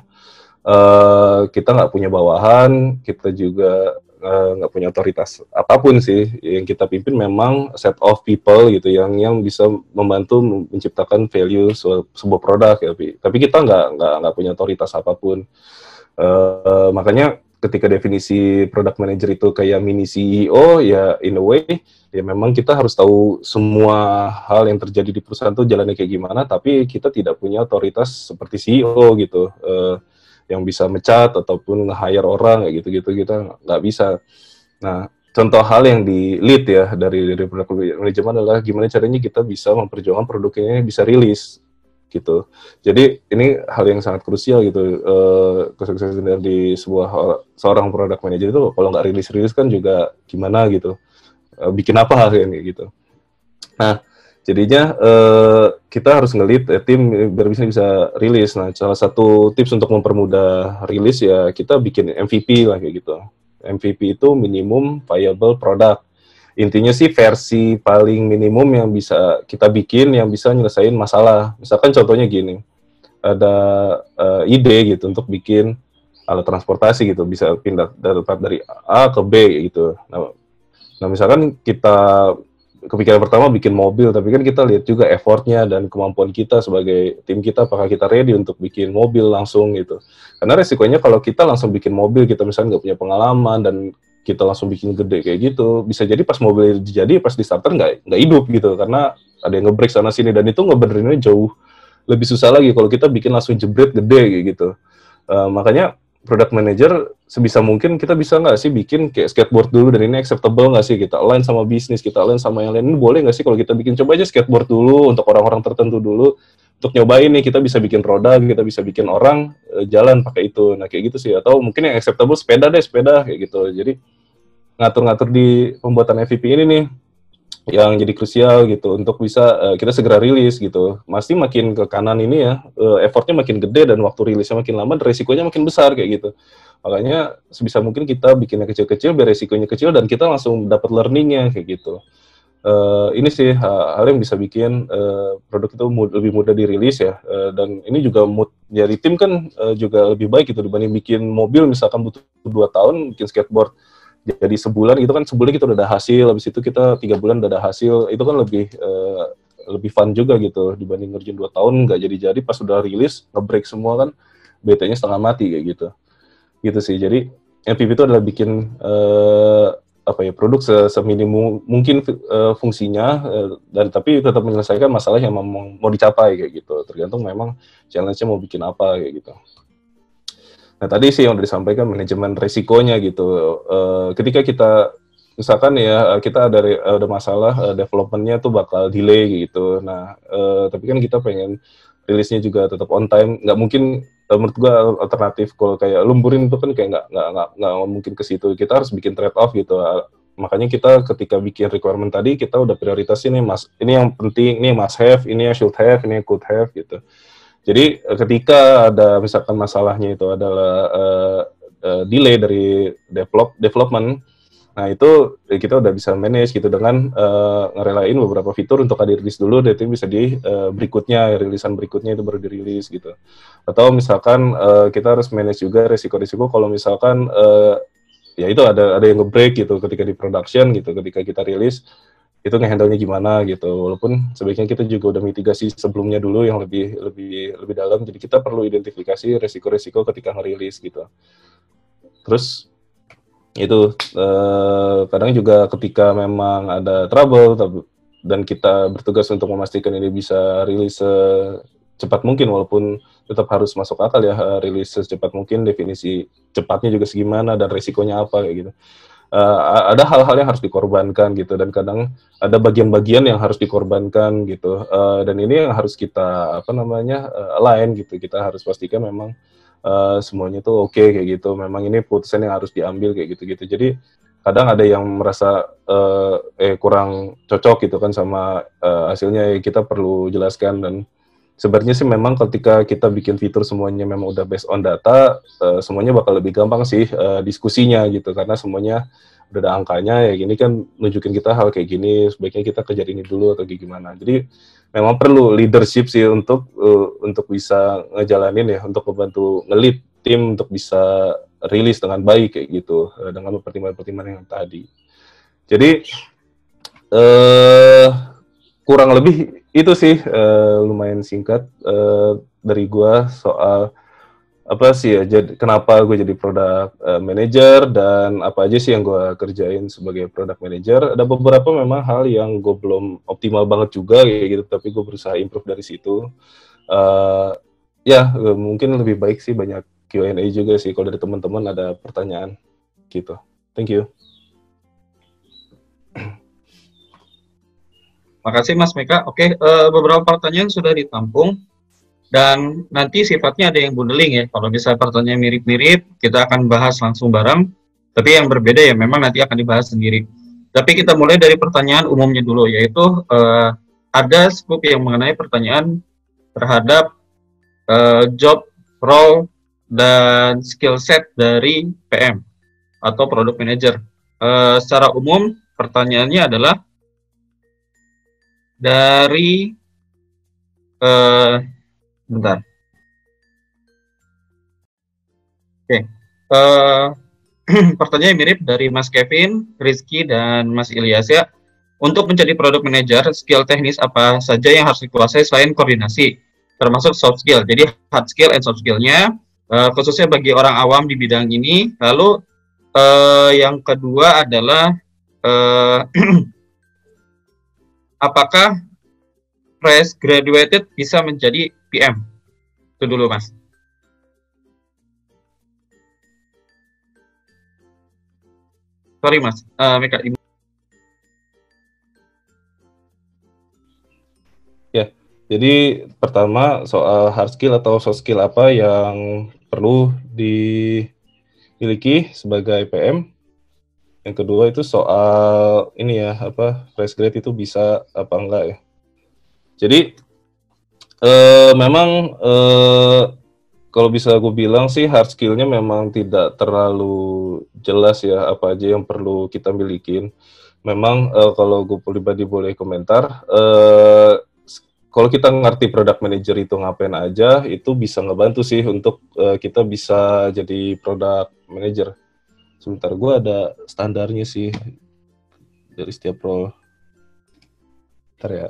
Uh, kita nggak punya bawahan, kita juga Eh, nggak uh, punya otoritas apapun sih yang kita pimpin memang set of people gitu yang yang bisa membantu menciptakan value sebuah, sebuah produk ya tapi kita nggak nggak nggak punya otoritas apapun uh, makanya ketika definisi product manager itu kayak mini CEO ya in a way ya memang kita harus tahu semua hal yang terjadi di perusahaan itu jalannya kayak gimana tapi kita tidak punya otoritas seperti CEO gitu uh, yang bisa mecat ataupun hire orang kayak gitu-gitu kita nggak bisa. Nah, contoh hal yang di lead ya dari dari product manajemen adalah gimana caranya kita bisa memperjuangkan produknya bisa rilis gitu. Jadi ini hal yang sangat krusial gitu eh, kesuksesan dari sebuah seorang product manager itu kalau nggak rilis rilis kan juga gimana gitu eh, bikin apa kayak gitu. Nah Jadinya uh, kita harus ngelit eh, tim biar bisa bisa rilis. Nah, salah satu tips untuk mempermudah rilis ya kita bikin MVP lah kayak gitu. MVP itu minimum viable product. Intinya sih versi paling minimum yang bisa kita bikin yang bisa nyelesain masalah. Misalkan contohnya gini. Ada uh, ide gitu untuk bikin alat transportasi gitu bisa pindah dari dari A ke B gitu. Nah, nah misalkan kita kepikiran pertama bikin mobil, tapi kan kita lihat juga effortnya dan kemampuan kita sebagai tim kita, apakah kita ready untuk bikin mobil langsung gitu. Karena resikonya kalau kita langsung bikin mobil, kita misalnya nggak punya pengalaman dan kita langsung bikin gede kayak gitu, bisa jadi pas mobil jadi pas di starter nggak nggak hidup gitu, karena ada yang nge-break sana sini dan itu ngebenerinnya jauh lebih susah lagi kalau kita bikin langsung jebret gede kayak gitu. Uh, makanya product manager sebisa mungkin kita bisa nggak sih bikin kayak skateboard dulu dan ini acceptable nggak sih kita align sama bisnis kita align sama yang lain ini boleh nggak sih kalau kita bikin coba aja skateboard dulu untuk orang-orang tertentu dulu untuk nyobain nih kita bisa bikin roda kita bisa bikin orang eh, jalan pakai itu nah kayak gitu sih atau mungkin yang acceptable sepeda deh sepeda kayak gitu jadi ngatur-ngatur di pembuatan MVP ini nih yang jadi krusial gitu untuk bisa uh, kita segera rilis gitu. Masih makin ke kanan ini ya, uh, effortnya makin gede dan waktu rilisnya makin lama, resikonya makin besar kayak gitu. Makanya sebisa mungkin kita bikinnya kecil-kecil, biar resikonya kecil dan kita langsung dapat learningnya kayak gitu. Uh, ini sih hal, hal yang bisa bikin uh, produk itu mud lebih mudah dirilis ya. Uh, dan ini juga mood dari tim kan uh, juga lebih baik gitu dibanding bikin mobil misalkan butuh dua tahun bikin skateboard jadi sebulan itu kan sebulan kita udah ada hasil habis itu kita tiga bulan udah ada hasil itu kan lebih uh, lebih fun juga gitu dibanding ngerjain dua tahun nggak jadi-jadi pas sudah rilis ngebreak semua kan BT-nya setengah mati kayak gitu gitu sih jadi MVP itu adalah bikin uh, apa ya produk seminimum mungkin uh, fungsinya uh, dan tapi tetap menyelesaikan masalah yang mau, mau dicapai kayak gitu tergantung memang challenge-nya mau bikin apa kayak gitu Nah tadi sih yang udah disampaikan manajemen risikonya gitu. Uh, ketika kita misalkan ya eh, kita ada ada masalah uh, developmentnya tuh bakal delay gitu. Nah uh, tapi kan kita pengen rilisnya juga tetap on time. Nggak mungkin uh, menurut gua alternatif kalau kayak lumburin itu kan kayak nggak nggak nggak, nggak mungkin ke situ. Kita harus bikin trade off gitu. Ah, makanya kita ketika bikin requirement tadi kita udah prioritas ini mas ini yang penting, ini yang must have, ini yang should have, ini yang could have gitu. Jadi eh, ketika ada misalkan masalahnya itu adalah uh, uh, delay dari develop development, nah itu ya kita udah bisa manage gitu dengan uh, ngerelain beberapa fitur untuk hadir di dulu, nanti bisa di uh, berikutnya rilisan berikutnya itu baru dirilis gitu. Atau misalkan uh, kita harus manage juga risiko-risiko kalau misalkan uh, ya itu ada ada yang ngebreak gitu ketika di production gitu ketika kita rilis itu ngehandle-nya gimana gitu. Walaupun sebaiknya kita juga udah mitigasi sebelumnya dulu yang lebih lebih lebih dalam. Jadi kita perlu identifikasi resiko-resiko ketika ngerilis gitu. Terus itu eh, kadang juga ketika memang ada trouble dan kita bertugas untuk memastikan ini bisa rilis secepat mungkin walaupun tetap harus masuk akal ya eh, rilis secepat mungkin definisi cepatnya juga segimana dan resikonya apa kayak gitu uh, ada hal-hal yang harus dikorbankan gitu dan kadang ada bagian-bagian yang harus dikorbankan gitu uh, dan ini yang harus kita apa namanya uh, eh, lain gitu kita harus pastikan memang uh, semuanya tuh oke okay, kayak gitu memang ini putusan yang harus diambil kayak gitu gitu jadi kadang ada yang merasa uh, eh kurang cocok gitu kan sama uh, hasilnya kita perlu jelaskan dan sebenarnya sih memang ketika kita bikin fitur semuanya memang udah based on data, uh, semuanya bakal lebih gampang sih uh, diskusinya gitu karena semuanya udah ada angkanya ya gini kan nunjukin kita hal kayak gini sebaiknya kita kejar ini dulu atau gimana. Jadi memang perlu leadership sih untuk uh, untuk bisa ngejalanin ya untuk membantu ngelit tim untuk bisa rilis dengan baik kayak gitu uh, dengan pertimbangan-pertimbangan yang tadi. Jadi eh uh, kurang lebih itu sih uh, lumayan singkat uh, dari gua soal apa sih ya jadi kenapa gue jadi produk uh, manager dan apa aja sih yang gue kerjain sebagai produk manager ada beberapa memang hal yang gue belum optimal banget juga kayak gitu tapi gue berusaha improve dari situ uh, ya mungkin lebih baik sih banyak Q&A juga sih kalau dari teman-teman ada pertanyaan gitu thank you Makasih Mas Meka. Oke, uh, beberapa pertanyaan sudah ditampung dan nanti sifatnya ada yang bundling ya. Kalau misalnya pertanyaan mirip-mirip, kita akan bahas langsung bareng. Tapi yang berbeda ya memang nanti akan dibahas sendiri. Tapi kita mulai dari pertanyaan umumnya dulu yaitu uh, ada scoop yang mengenai pertanyaan terhadap uh, job role dan skill set dari PM atau product manager. Uh, secara umum pertanyaannya adalah dari eh bentar. Oke. Eh <clears throat> pertanyaan mirip dari Mas Kevin, Rizky dan Mas Ilyas ya. Untuk menjadi produk manager, skill teknis apa saja yang harus dikuasai selain koordinasi, termasuk soft skill. Jadi hard skill and soft skillnya, uh, khususnya bagi orang awam di bidang ini. Lalu uh, yang kedua adalah uh, <clears throat> apakah fresh graduated bisa menjadi PM? Itu dulu, Mas. Sorry, Mas. Uh, Mika, Ibu. Ya, jadi pertama soal hard skill atau soft skill apa yang perlu dimiliki sebagai PM yang kedua itu soal ini ya apa fresh grade itu bisa apa enggak ya. Jadi eh, memang eh, kalau bisa aku bilang sih hard skillnya memang tidak terlalu jelas ya apa aja yang perlu kita milikin. Memang eh, kalau gue pribadi boleh komentar eh, kalau kita ngerti product manager itu ngapain aja, itu bisa ngebantu sih untuk uh, kita bisa jadi product manager sebentar gue ada standarnya sih dari setiap role ntar ya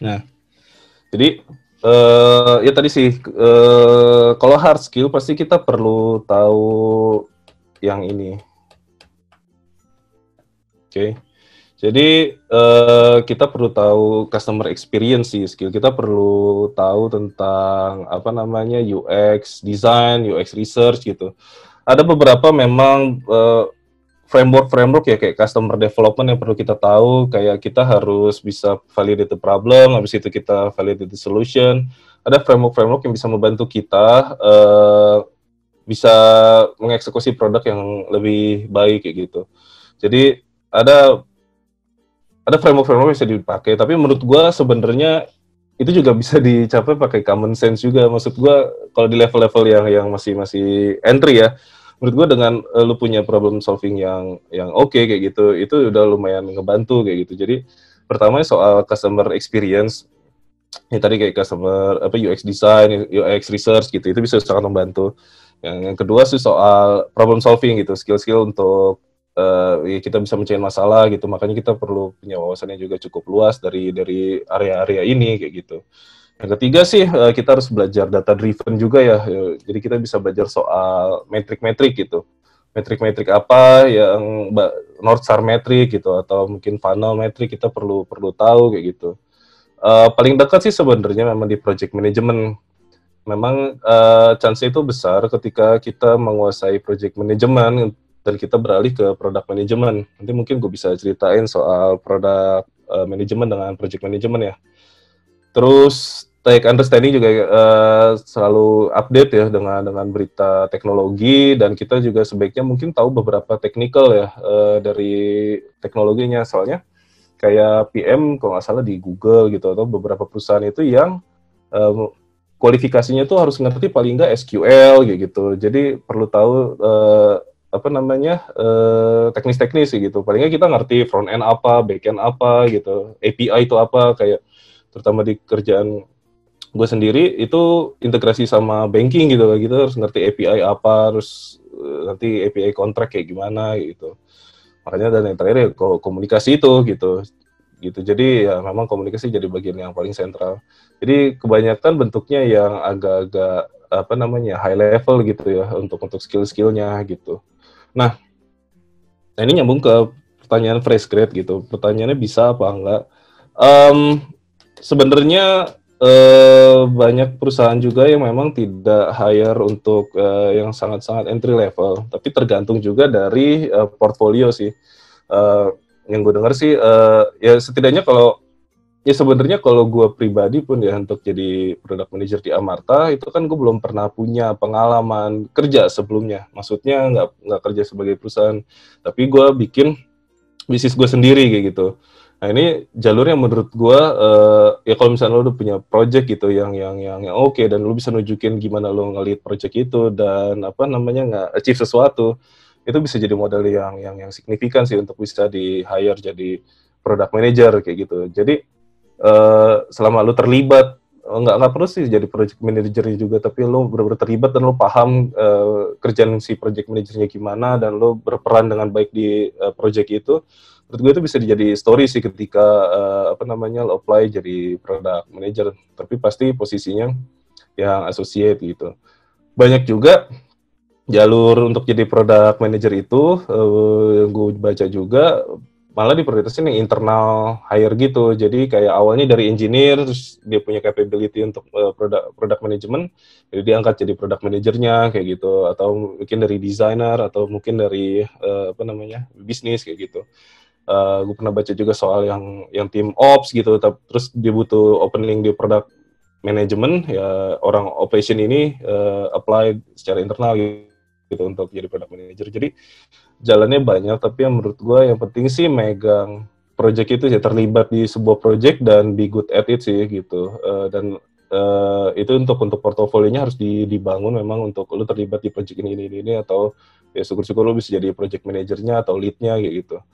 Nah, jadi uh, ya tadi sih uh, kalau hard skill pasti kita perlu tahu yang ini. Oke. Okay. Jadi uh, kita perlu tahu customer experience sih, skill kita perlu tahu tentang apa namanya UX design, UX research gitu. Ada beberapa memang framework eh, framework-framework ya kayak customer development yang perlu kita tahu, kayak kita harus bisa validate the problem, habis itu kita validate the solution. Ada framework-framework yang bisa membantu kita uh, bisa mengeksekusi produk yang lebih baik kayak gitu. Jadi ada ada framework-framework yang bisa dipakai tapi menurut gue sebenarnya itu juga bisa dicapai pakai common sense juga maksud gue kalau di level-level yang yang masih masih entry ya menurut gue dengan uh, lu punya problem solving yang yang oke okay, kayak gitu itu udah lumayan ngebantu kayak gitu jadi pertama soal customer experience ya tadi kayak customer apa UX design UX research gitu itu bisa sangat membantu yang, yang kedua sih soal problem solving gitu skill-skill untuk uh, kita bisa mencari masalah gitu makanya kita perlu punya wawasannya juga cukup luas dari dari area-area ini kayak gitu yang ketiga sih uh, kita harus belajar data driven juga ya. ya jadi kita bisa belajar soal metrik-metrik gitu metrik-metrik apa yang North Star metric gitu atau mungkin funnel metric kita perlu perlu tahu kayak gitu uh, paling dekat sih sebenarnya memang di project management memang uh, chance itu besar ketika kita menguasai project management dan kita beralih ke produk manajemen. Nanti mungkin gue bisa ceritain soal produk uh, manajemen dengan project manajemen ya. Terus take Understanding juga uh, selalu update ya dengan dengan berita teknologi dan kita juga sebaiknya mungkin tahu beberapa technical ya uh, dari teknologinya soalnya kayak PM kalau nggak salah di Google gitu atau beberapa perusahaan itu yang um, kualifikasinya tuh harus ngerti paling nggak SQL gitu. Jadi perlu tahu uh, apa namanya eh, teknis-teknis gitu. Palingnya kita ngerti front end apa, back end apa gitu, API itu apa kayak terutama di kerjaan gue sendiri itu integrasi sama banking gitu gitu harus ngerti API apa, harus eh, nanti API kontrak kayak gimana gitu. Makanya dan yang terakhir ya komunikasi itu gitu gitu. Jadi ya memang komunikasi jadi bagian yang paling sentral. Jadi kebanyakan bentuknya yang agak-agak apa namanya high level gitu ya untuk untuk skill-skillnya gitu. Nah, nah, ini nyambung ke pertanyaan fresh grade gitu. Pertanyaannya bisa apa enggak? Um, Sebenarnya uh, banyak perusahaan juga yang memang tidak hire untuk uh, yang sangat-sangat entry level, tapi tergantung juga dari uh, portfolio sih. Uh, yang gue dengar sih, uh, ya setidaknya kalau ya sebenarnya kalau gue pribadi pun ya untuk jadi product manager di Amarta itu kan gue belum pernah punya pengalaman kerja sebelumnya maksudnya nggak nggak kerja sebagai perusahaan tapi gue bikin bisnis gue sendiri kayak gitu nah ini jalur yang menurut gue uh, ya kalau misalnya lo udah punya project gitu yang yang yang, yang oke okay, dan lo bisa nunjukin gimana lo ngelit project itu dan apa namanya nggak achieve sesuatu itu bisa jadi modal yang yang yang signifikan sih untuk bisa di hire jadi product manager kayak gitu jadi Eh, selama lu terlibat eh, nggak nggak perlu sih jadi project manager juga tapi lu benar-benar terlibat dan lu paham uh, kerjaan si project manajernya gimana dan lu berperan dengan baik di uh, project itu menurut gue itu bisa jadi story sih ketika uh, apa namanya lo apply jadi product manager tapi pasti posisinya yang associate gitu banyak juga jalur untuk jadi product manager itu uh, yang gue baca juga malah prioritas ini internal hire gitu. Jadi kayak awalnya dari engineer, terus dia punya capability untuk uh, produk product management, jadi diangkat jadi product manajernya kayak gitu, atau mungkin dari designer, atau mungkin dari uh, apa namanya bisnis kayak gitu. Uh, eh, gue pernah baca juga soal yang yang tim ops gitu, terus dia butuh opening di product management, ya orang operation ini uh, apply secara internal gitu, gitu untuk jadi product manager. Jadi jalannya banyak tapi yang menurut gue yang penting sih megang project itu sih terlibat di sebuah project dan be good at it sih gitu uh, dan uh, itu untuk untuk portofolionya harus di, dibangun memang untuk lu terlibat di project ini ini ini, ini atau ya syukur-syukur lu bisa jadi project manajernya atau leadnya gitu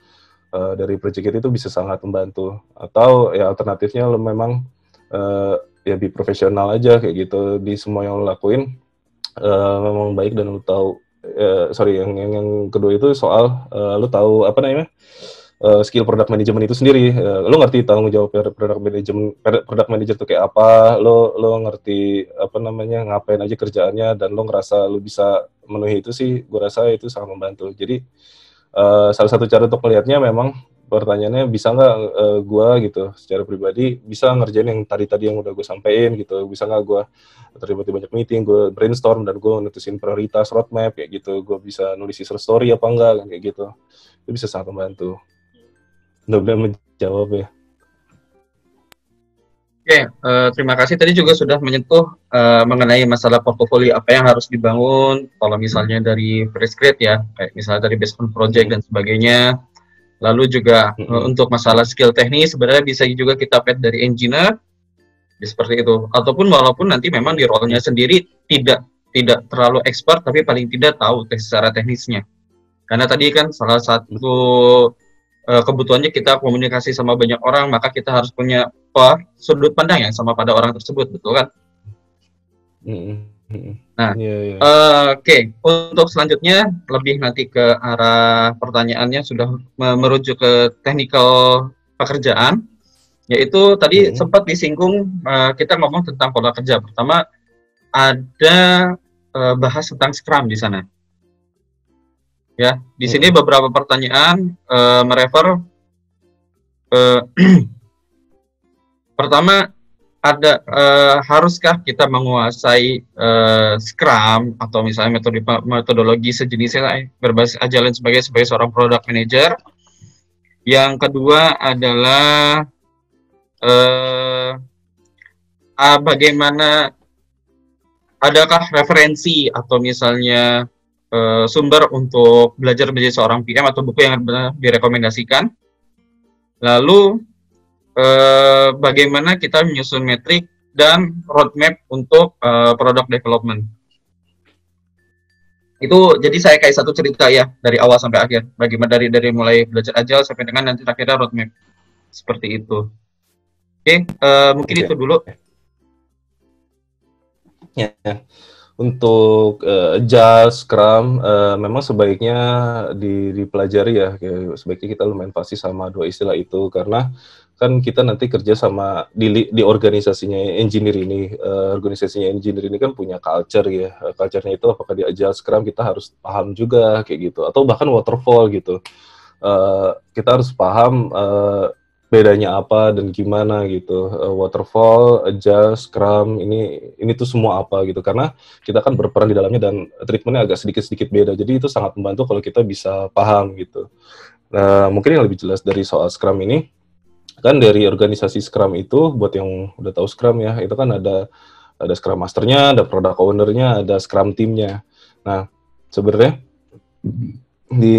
uh, dari project itu bisa sangat membantu atau ya alternatifnya lu memang uh, ya be profesional aja kayak gitu di semua yang lu lakuin uh, memang baik dan lu tahu Eh, sorry yang, yang yang kedua itu soal uh, lu tahu apa namanya uh, skill product management itu sendiri uh, lu ngerti tanggung jawab product management product manager itu kayak apa lu lu ngerti apa namanya ngapain aja kerjaannya dan lu ngerasa lu bisa memenuhi itu sih gue rasa itu sangat membantu jadi uh, salah satu cara untuk melihatnya memang pertanyaannya bisa nggak uh, eh, gue gitu secara pribadi bisa ngerjain yang tadi tadi yang udah gue sampein gitu bisa nggak gue terlibat di banyak meeting gue brainstorm dan gue nutusin prioritas roadmap kayak gitu gue bisa nulis user story apa enggak kan kayak gitu itu bisa sangat membantu udah udah menjawab ya Oke, okay, uh, eh, terima kasih tadi juga sudah menyentuh uh, mengenai masalah portfolio apa yang harus dibangun, kalau misalnya dari fresh grade ya, kayak misalnya dari basement project dan sebagainya, Lalu juga hmm. untuk masalah skill teknis sebenarnya bisa juga kita pet dari engineer ya, seperti itu. Ataupun walaupun nanti memang di role-nya sendiri tidak tidak terlalu expert tapi paling tidak tahu secara teknisnya. Karena tadi kan salah satu uh, kebutuhannya kita komunikasi sama banyak orang, maka kita harus punya per, sudut pandang yang sama pada orang tersebut, betul kan? Hmm. Nah, yeah, yeah. uh, oke, okay. untuk selanjutnya lebih nanti ke arah pertanyaannya sudah merujuk ke teknikal pekerjaan, yaitu tadi hmm. sempat disinggung uh, kita ngomong tentang pola kerja. Pertama ada uh, bahas tentang Scrum di sana. Ya, di hmm. sini beberapa pertanyaan uh, merefer uh, <clears throat> pertama ada uh, haruskah kita menguasai uh, Scrum atau misalnya metode metodologi sejenisnya berbasis agile dan sebagai seorang product manager? Yang kedua adalah uh, uh, bagaimana adakah referensi atau misalnya uh, sumber untuk belajar menjadi seorang PM atau buku yang direkomendasikan? Lalu eh, bagaimana kita menyusun metrik dan roadmap untuk eh, product development. Itu jadi saya kayak satu cerita ya dari awal sampai akhir. Bagaimana dari dari mulai belajar agile sampai dengan nanti akhirnya roadmap seperti itu. Oke, eh, mungkin Oke. Iya. itu dulu. Ya, ya. untuk uh, eh, agile, scrum, uh, memang sebaiknya dipelajari ya. Sebaiknya kita lumayan pasti sama dua istilah itu karena kan kita nanti kerja sama di di organisasinya engineer ini uh, organisasinya engineer ini kan punya culture ya uh, eh, culture itu apakah di agile scrum kita harus paham juga kayak gitu atau bahkan waterfall gitu uh, kita harus paham uh, bedanya apa dan gimana gitu waterfall agile scrum ini ini tuh semua apa gitu karena kita kan berperan di dalamnya dan treatmentnya agak sedikit sedikit beda jadi itu sangat membantu kalau kita bisa paham gitu nah mungkin yang lebih jelas dari soal scrum ini bahkan dari organisasi Scrum itu buat yang udah tahu Scrum ya itu kan ada ada Scrum Masternya, ada Product Ownernya, ada Scrum Teamnya. Nah sebenarnya mm-hmm. di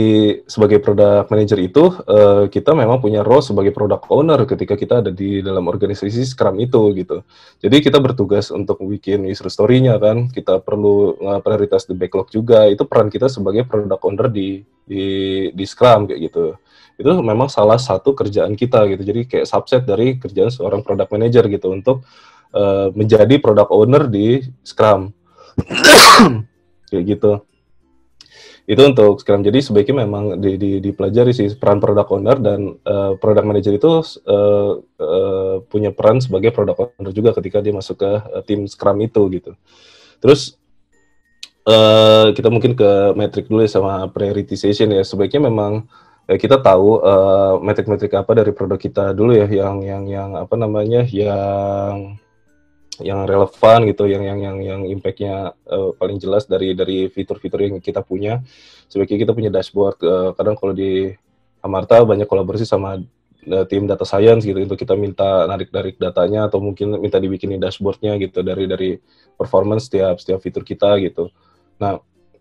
sebagai product manager itu uh, kita memang punya role sebagai product owner ketika kita ada di dalam organisasi Scrum itu gitu. Jadi kita bertugas untuk bikin user story-nya kan, kita perlu uh, prioritas di backlog juga. Itu peran kita sebagai product owner di di di Scrum kayak gitu itu memang salah satu kerjaan kita gitu jadi kayak subset dari kerjaan seorang product manager gitu untuk uh, menjadi product owner di Scrum <coughs> kayak gitu itu untuk Scrum. Jadi sebaiknya memang di, di, dipelajari sih peran product owner dan uh, product manager itu uh, uh, punya peran sebagai product owner juga ketika dia masuk ke uh, tim Scrum itu gitu. Terus uh, kita mungkin ke metric dulu ya sama prioritization ya. Sebaiknya memang ya kita tahu metrik eh, metrik-metrik apa dari produk kita dulu ya yang yang yang apa namanya yang yang relevan gitu yang yang yang yang impactnya uh, paling jelas dari dari fitur-fitur yang kita punya Sebagai kita punya dashboard uh, kadang kalau di Amarta banyak kolaborasi sama tim data science gitu untuk kita minta narik-narik datanya atau mungkin minta dibikinin dashboardnya gitu dari dari performance setiap setiap fitur kita gitu nah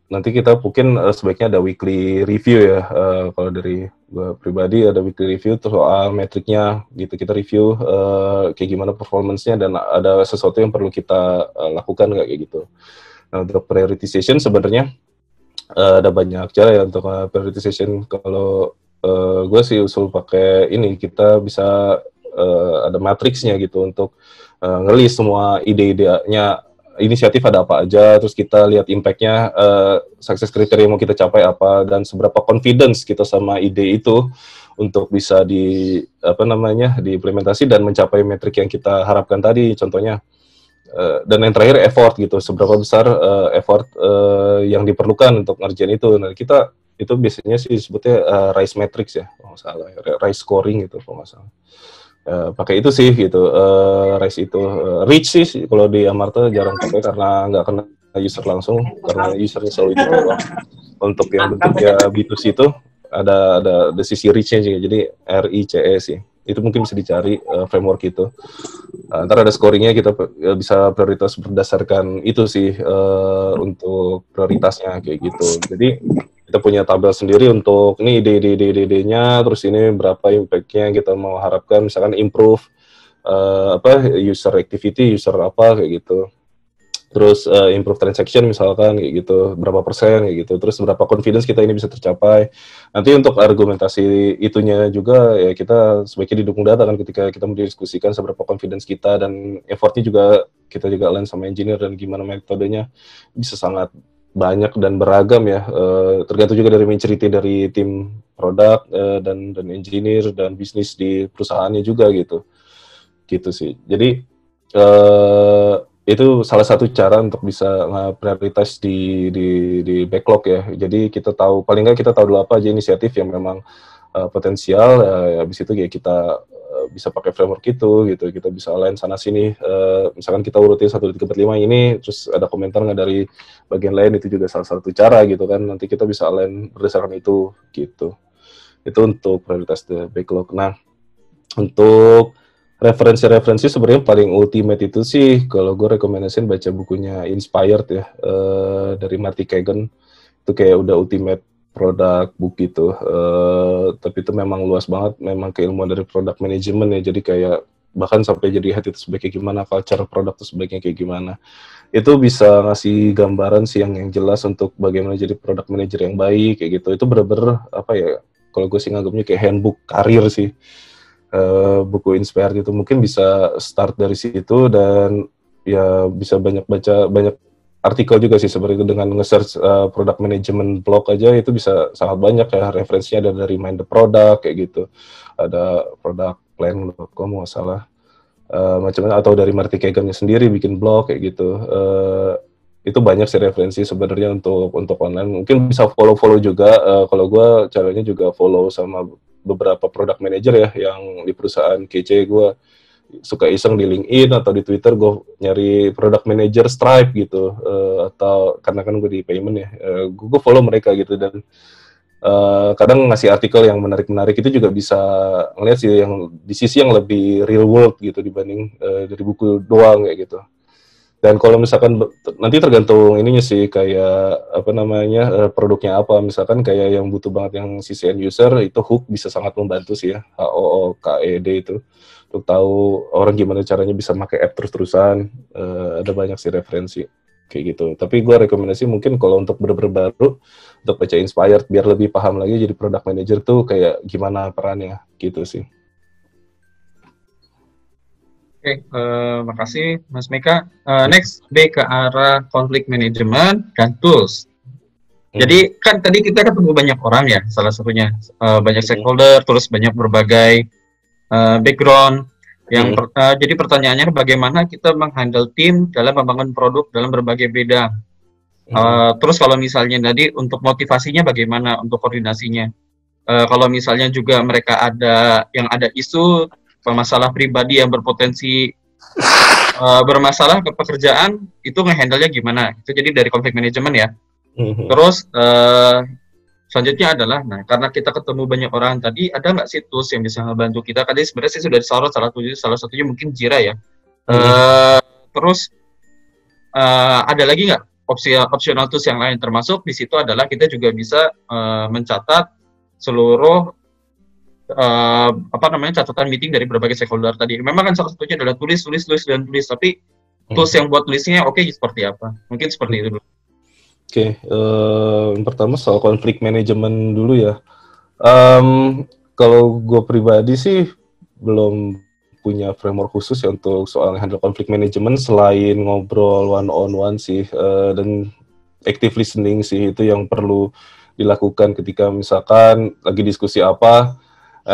nanti kita mungkin uh, sebaiknya ada weekly review ya uh, kalau dari gue pribadi ada weekly review terus soal metriknya gitu kita review uh, kayak gimana performancenya dan ada sesuatu yang perlu kita uh, lakukan kayak gitu nah untuk prioritization sebenarnya uh, ada banyak cara ya untuk uh, prioritization kalau uh, gue sih usul pakai ini kita bisa uh, ada matriksnya gitu untuk uh, ngelis semua ide-idenya inisiatif ada apa aja, terus kita lihat impactnya, uh, eh, sukses kriteria yang mau kita capai apa, dan seberapa confidence kita sama ide itu untuk bisa di apa namanya diimplementasi dan mencapai metrik yang kita harapkan tadi, contohnya. Eh, dan yang terakhir effort gitu, seberapa besar uh, effort uh, yang diperlukan untuk ngerjain itu. Nah kita itu biasanya sih disebutnya uh, rise matrix ya, kalau nggak salah, ya. rise scoring gitu kalau nggak salah. Eh, pakai itu sih gitu uh, eh, race itu uh, rich sih kalau di Amarta jarang pakai karena nggak kena user langsung karena usernya selalu itu untuk yang bentuknya B2C itu ada ada di sisi richnya juga jadi R I C E sih itu mungkin bisa dicari uh, framework itu uh, ntar ada scoringnya kita bisa prioritas berdasarkan itu sih uh, untuk prioritasnya kayak gitu jadi kita punya tabel sendiri untuk ini ide ide ide ide nya terus ini berapa impactnya kita mau harapkan misalkan improve uh, apa user activity user apa kayak gitu terus uh, improve transaction misalkan kayak gitu berapa persen kayak gitu terus berapa confidence kita ini bisa tercapai nanti untuk argumentasi itunya juga ya kita sebaiknya didukung data kan ketika kita mendiskusikan seberapa confidence kita dan effortnya juga kita juga align sama engineer dan gimana metodenya bisa sangat banyak dan beragam ya. Uh, tergantung juga dari mencerita dari tim produk uh, dan dan engineer dan bisnis di perusahaannya juga gitu. Gitu sih. Jadi uh, itu salah satu cara untuk bisa prioritas di di di backlog ya. Jadi kita tahu paling nggak kita tahu dulu apa aja inisiatif yang memang uh, potensial uh, habis itu ya kita bisa pakai framework itu gitu kita bisa lain sana sini uh, misalkan kita urutin satu detik empat lima ini terus ada komentar nggak dari bagian lain itu juga salah satu cara gitu kan nanti kita bisa lain berdasarkan itu gitu itu untuk prioritas the backlog nah untuk referensi-referensi sebenarnya paling ultimate itu sih kalau gue rekomendasiin baca bukunya Inspired ya uh, dari Marty Kagan itu kayak udah ultimate produk book gitu. Uh, tapi itu memang luas banget, memang keilmuan dari produk manajemen ya. Jadi kayak bahkan sampai jadi hati itu sebaiknya gimana, culture produk itu sebaiknya kayak gimana. Itu bisa ngasih gambaran sih yang yang jelas untuk bagaimana jadi produk manager yang baik kayak gitu. Itu bener-bener apa ya? Kalau gue sih nganggapnya kayak handbook karir sih. Uh, buku inspired gitu mungkin bisa start dari situ dan ya bisa banyak baca banyak artikel juga sih sebenarnya dengan nge-search uh, product management blog aja itu bisa sangat banyak ya referensinya ada dari Mind the Product kayak gitu ada product plan.com mau salah uh, eh, macamnya atau dari Marty Kagan sendiri bikin blog kayak gitu uh, itu banyak sih referensi sebenarnya untuk untuk online mungkin bisa follow follow juga uh, kalau gue caranya juga follow sama beberapa product manager ya yang di perusahaan kece gue suka iseng di LinkedIn atau di Twitter gue nyari product manager Stripe gitu uh, atau karena kan gue di payment ya uh, eh, gue, follow mereka gitu dan uh, kadang ngasih artikel yang menarik-menarik itu juga bisa ngeliat sih yang di sisi yang lebih real world gitu dibanding uh, dari buku doang kayak gitu dan kalau misalkan nanti tergantung ininya sih kayak apa namanya produknya apa misalkan kayak yang butuh banget yang sisi end user itu hook bisa sangat membantu sih ya H O O K E D itu untuk tahu orang gimana caranya bisa pakai app terus-terusan uh, ada banyak sih referensi kayak gitu tapi gue rekomendasi mungkin kalau untuk bener-bener baru untuk baca inspired biar lebih paham lagi jadi product manager tuh kayak gimana perannya gitu sih Oke, okay, uh, eh, makasih Mas Meka. Uh, eh, next B ke arah konflik manajemen dan tools. Hmm. Jadi kan tadi kita ketemu banyak orang ya, salah satunya uh, banyak hmm. stakeholder, terus banyak berbagai Eh, background. Yang hmm. per, uh, jadi pertanyaannya bagaimana kita menghandle tim dalam membangun produk dalam berbagai bidang. Hmm. Uh, terus kalau misalnya tadi untuk motivasinya bagaimana untuk koordinasinya. Uh, kalau misalnya juga mereka ada yang ada isu masalah pribadi yang berpotensi uh, bermasalah ke pekerjaan itu ngehandle-nya gimana? Itu jadi dari konflik manajemen ya. hmm Terus uh, Selanjutnya adalah, nah karena kita ketemu banyak orang tadi, ada nggak situs yang bisa membantu kita? Tadi sebenarnya sih sudah disorot salah satu, salah satunya mungkin Jira ya. Hmm. Uh, terus uh, ada lagi nggak opsi opsional tools yang lain termasuk di situ adalah kita juga bisa uh, mencatat seluruh uh, apa namanya catatan meeting dari berbagai stakeholder tadi. Memang kan salah satunya adalah tulis, tulis, tulis dan tulis. Tapi iya. tools hmm. yang buat tulisnya oke okay, seperti apa? Mungkin seperti itu dulu. Oke, okay, uh, eh, yang pertama soal konflik manajemen dulu ya. Um, kalau gue pribadi sih belum punya framework khusus ya untuk soal handle konflik manajemen selain ngobrol one on one sih uh, dan active listening sih itu yang perlu dilakukan ketika misalkan lagi diskusi apa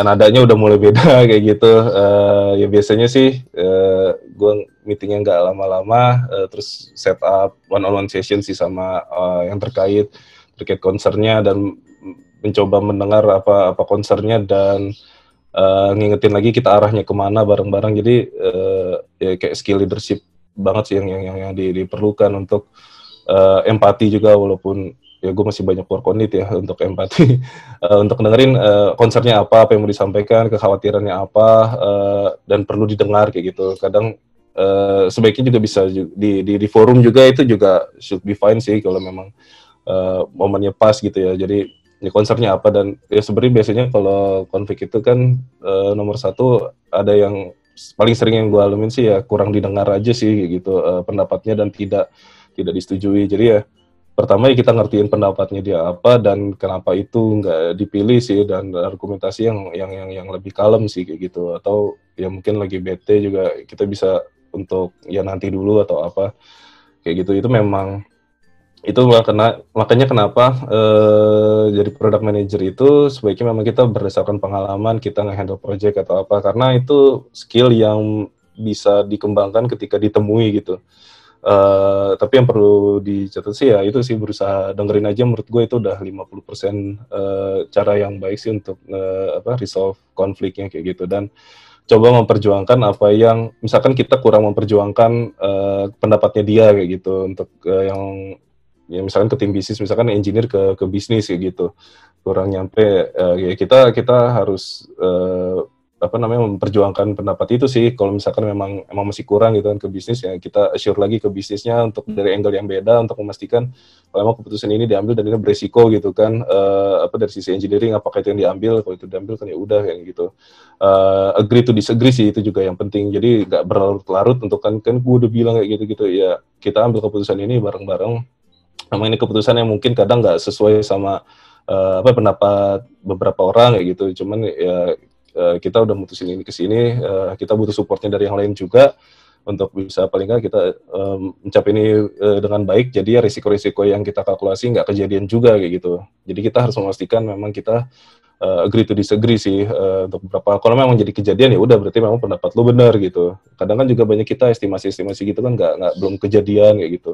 nadanya udah mulai beda <laughs> kayak gitu uh, ya biasanya sih uh, eh, gue meetingnya nggak lama-lama uh, terus set up one on one session sih sama uh, yang terkait terkait konsernya dan mencoba mendengar apa apa konsernya dan uh, ngingetin lagi kita arahnya kemana bareng-bareng jadi uh, ya kayak skill leadership banget sih yang yang yang, yang diperlukan untuk uh, empati juga walaupun ya gue masih banyak work on it ya untuk empati uh, <laughs> untuk dengerin uh, konsernya apa apa yang mau disampaikan kekhawatirannya apa uh, dan perlu didengar kayak gitu kadang uh, sebaiknya juga bisa di, di di forum juga itu juga should be fine sih kalau memang uh, momennya pas gitu ya jadi ya konsernya apa dan ya sebenarnya biasanya kalau konflik itu kan uh, nomor satu ada yang paling sering yang gue alamin sih ya kurang didengar aja sih gitu uh, pendapatnya dan tidak tidak disetujui jadi ya pertama ya kita ngertiin pendapatnya dia apa dan kenapa itu nggak dipilih sih dan argumentasi yang yang yang yang lebih kalem sih kayak gitu atau ya mungkin lagi bete juga kita bisa untuk ya nanti dulu atau apa kayak gitu itu memang itu kena makanya kenapa eh, jadi product manager itu sebaiknya memang kita berdasarkan pengalaman kita ngehandle project atau apa karena itu skill yang bisa dikembangkan ketika ditemui gitu Uh, tapi yang perlu dicatat sih ya itu sih berusaha dengerin aja menurut gue itu udah 50% uh, eh, cara yang baik sih untuk uh, apa resolve konfliknya kayak gitu dan coba memperjuangkan apa yang misalkan kita kurang memperjuangkan uh, pendapatnya dia kayak gitu untuk uh, yang ya misalkan ke tim bisnis misalkan engineer ke ke bisnis kayak gitu kurang nyampe uh, ya kita kita harus uh, apa namanya memperjuangkan pendapat itu sih kalau misalkan memang emang masih kurang gitu kan ke bisnis ya kita assure lagi ke bisnisnya untuk hmm. dari angle yang beda untuk memastikan kalau emang keputusan ini diambil dan ini beresiko gitu kan uh, apa dari sisi engineering apakah itu yang diambil kalau itu diambil kan ya udah kayak gitu uh, agree to disagree sih itu juga yang penting jadi nggak berlarut-larut untuk kan kan gue udah bilang kayak gitu-gitu ya kita ambil keputusan ini bareng-bareng emang ini keputusan yang mungkin kadang nggak sesuai sama uh, apa pendapat beberapa orang kayak gitu cuman ya Eh, kita udah mutusin ini ke sini, uh, eh, kita butuh supportnya dari yang lain juga untuk bisa paling nggak kita um, mencapai ini uh, dengan baik. Jadi ya risiko-risiko yang kita kalkulasi nggak kejadian juga kayak gitu. Jadi kita harus memastikan memang kita uh, agree to disagree sih uh, untuk beberapa kalau memang jadi kejadian ya udah berarti memang pendapat lu benar gitu kadang kan juga banyak kita estimasi-estimasi gitu kan nggak nggak belum kejadian kayak gitu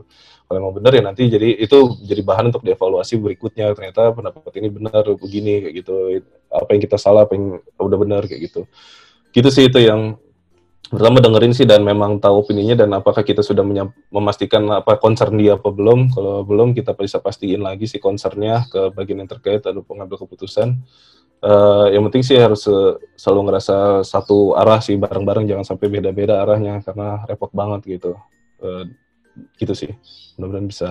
kalau memang benar ya nanti jadi itu jadi bahan untuk dievaluasi berikutnya ternyata pendapat ini benar begini kayak gitu apa yang kita salah apa yang udah benar kayak gitu gitu sih itu yang pertama dengerin sih dan memang tahu opininya dan apakah kita sudah memastikan apa concern dia apa belum kalau belum kita bisa pastiin lagi sih concernnya ke bagian yang terkait atau pengambil keputusan uh, yang penting sih harus eh, selalu ngerasa satu arah sih bareng-bareng jangan sampai beda-beda arahnya karena repot banget gitu uh, gitu sih mudah-mudahan bisa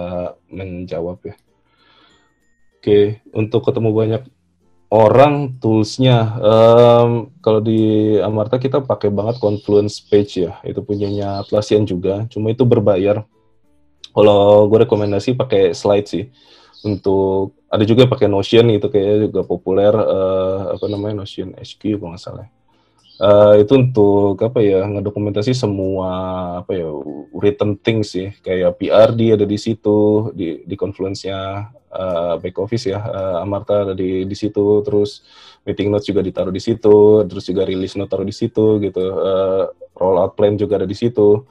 menjawab ya oke okay. untuk ketemu banyak orang toolsnya um, kalau di Amarta kita pakai banget Confluence Page ya itu punyanya Atlassian juga cuma itu berbayar kalau gue rekomendasi pakai slide sih untuk ada juga pakai Notion itu kayaknya juga populer uh, apa namanya Notion HQ kalau nggak salah. Uh, itu untuk apa ya ngedokumentasi semua apa ya written things sih kayak PR dia ada di situ di di confluence-nya uh, back office ya uh, Amarta ada di di situ terus meeting notes juga ditaruh di situ terus juga release note taruh di situ gitu uh, rollout plan juga ada di situ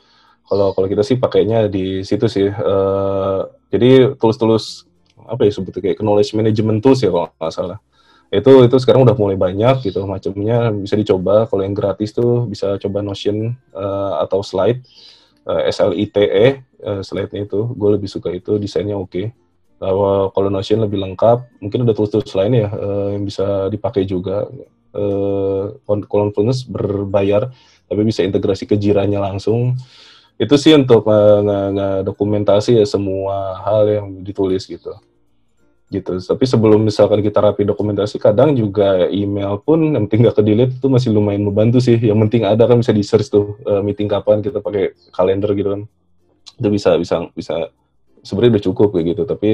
kalau kalau kita sih pakainya di situ sih uh, jadi tulus-tulus apa ya sebutnya kayak knowledge management tools ya kalau nggak salah itu itu sekarang udah mulai banyak gitu macamnya bisa dicoba kalau yang gratis tuh bisa coba Notion uh, atau Slide uh, eh, SLITE uh, eh, Slide-nya itu gue lebih suka itu desainnya oke okay. Uh, kalau Notion lebih lengkap mungkin ada tools-tools lain ya uh, yang bisa dipakai juga uh, conference berbayar tapi bisa integrasi ke jiranya langsung itu sih untuk uh, nge, dokumentasi ya semua hal yang ditulis gitu gitu. Tapi sebelum misalkan kita rapi dokumentasi, kadang juga email pun yang penting nggak ke-delete itu masih lumayan membantu sih. Yang penting ada kan bisa di-search tuh eh, meeting kapan kita pakai kalender gitu kan. Itu bisa bisa bisa sebenarnya udah cukup kayak gitu. Tapi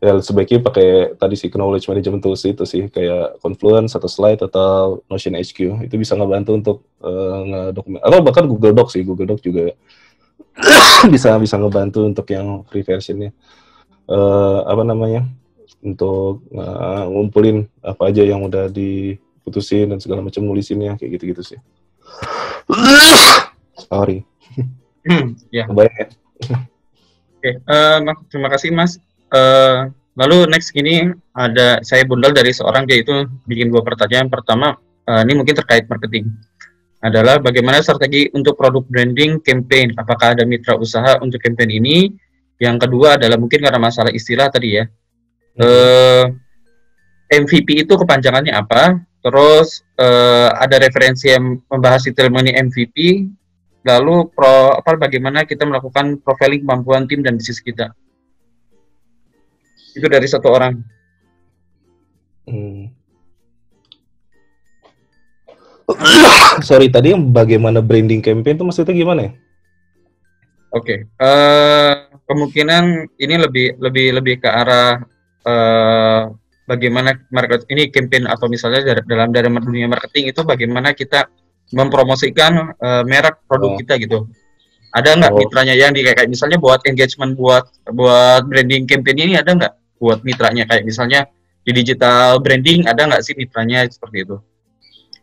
ya sebaiknya pakai tadi sih knowledge management tools itu sih kayak Confluence atau Slide atau Notion HQ itu bisa ngebantu untuk uh, ngedokumen atau bahkan Google Docs sih Google Docs juga <coughs> bisa bisa ngebantu untuk yang free versionnya uh, apa namanya untuk uh, ngumpulin apa aja yang udah diputusin dan segala macam nulisinnya kayak gitu-gitu sih. <laughs> Sorry. Hmm, ya. Baik. Ya? Oke, okay. uh, eh, terima kasih Mas. Uh, lalu next ini ada saya bundel dari seorang dia itu bikin dua pertanyaan. Pertama, uh, ini mungkin terkait marketing adalah bagaimana strategi untuk produk branding campaign. Apakah ada mitra usaha untuk campaign ini? Yang kedua adalah mungkin karena masalah istilah tadi ya eh, MVP itu kepanjangannya apa terus eh, ada referensi yang membahas detail mengenai MVP lalu pro apa bagaimana kita melakukan profiling kemampuan tim dan bisnis kita itu dari satu orang hmm. <coughs> sorry tadi yang bagaimana branding campaign itu maksudnya gimana ya Oke, okay. uh, eh, kemungkinan ini lebih lebih lebih ke arah uh, bagaimana market ini campaign atau misalnya dalam dalam dunia marketing itu bagaimana kita mempromosikan uh, merek produk oh. kita gitu. Ada nggak oh. mitranya yang di kayak misalnya buat engagement buat buat branding campaign ini ada nggak buat mitranya kayak misalnya di digital branding ada nggak sih mitranya seperti itu?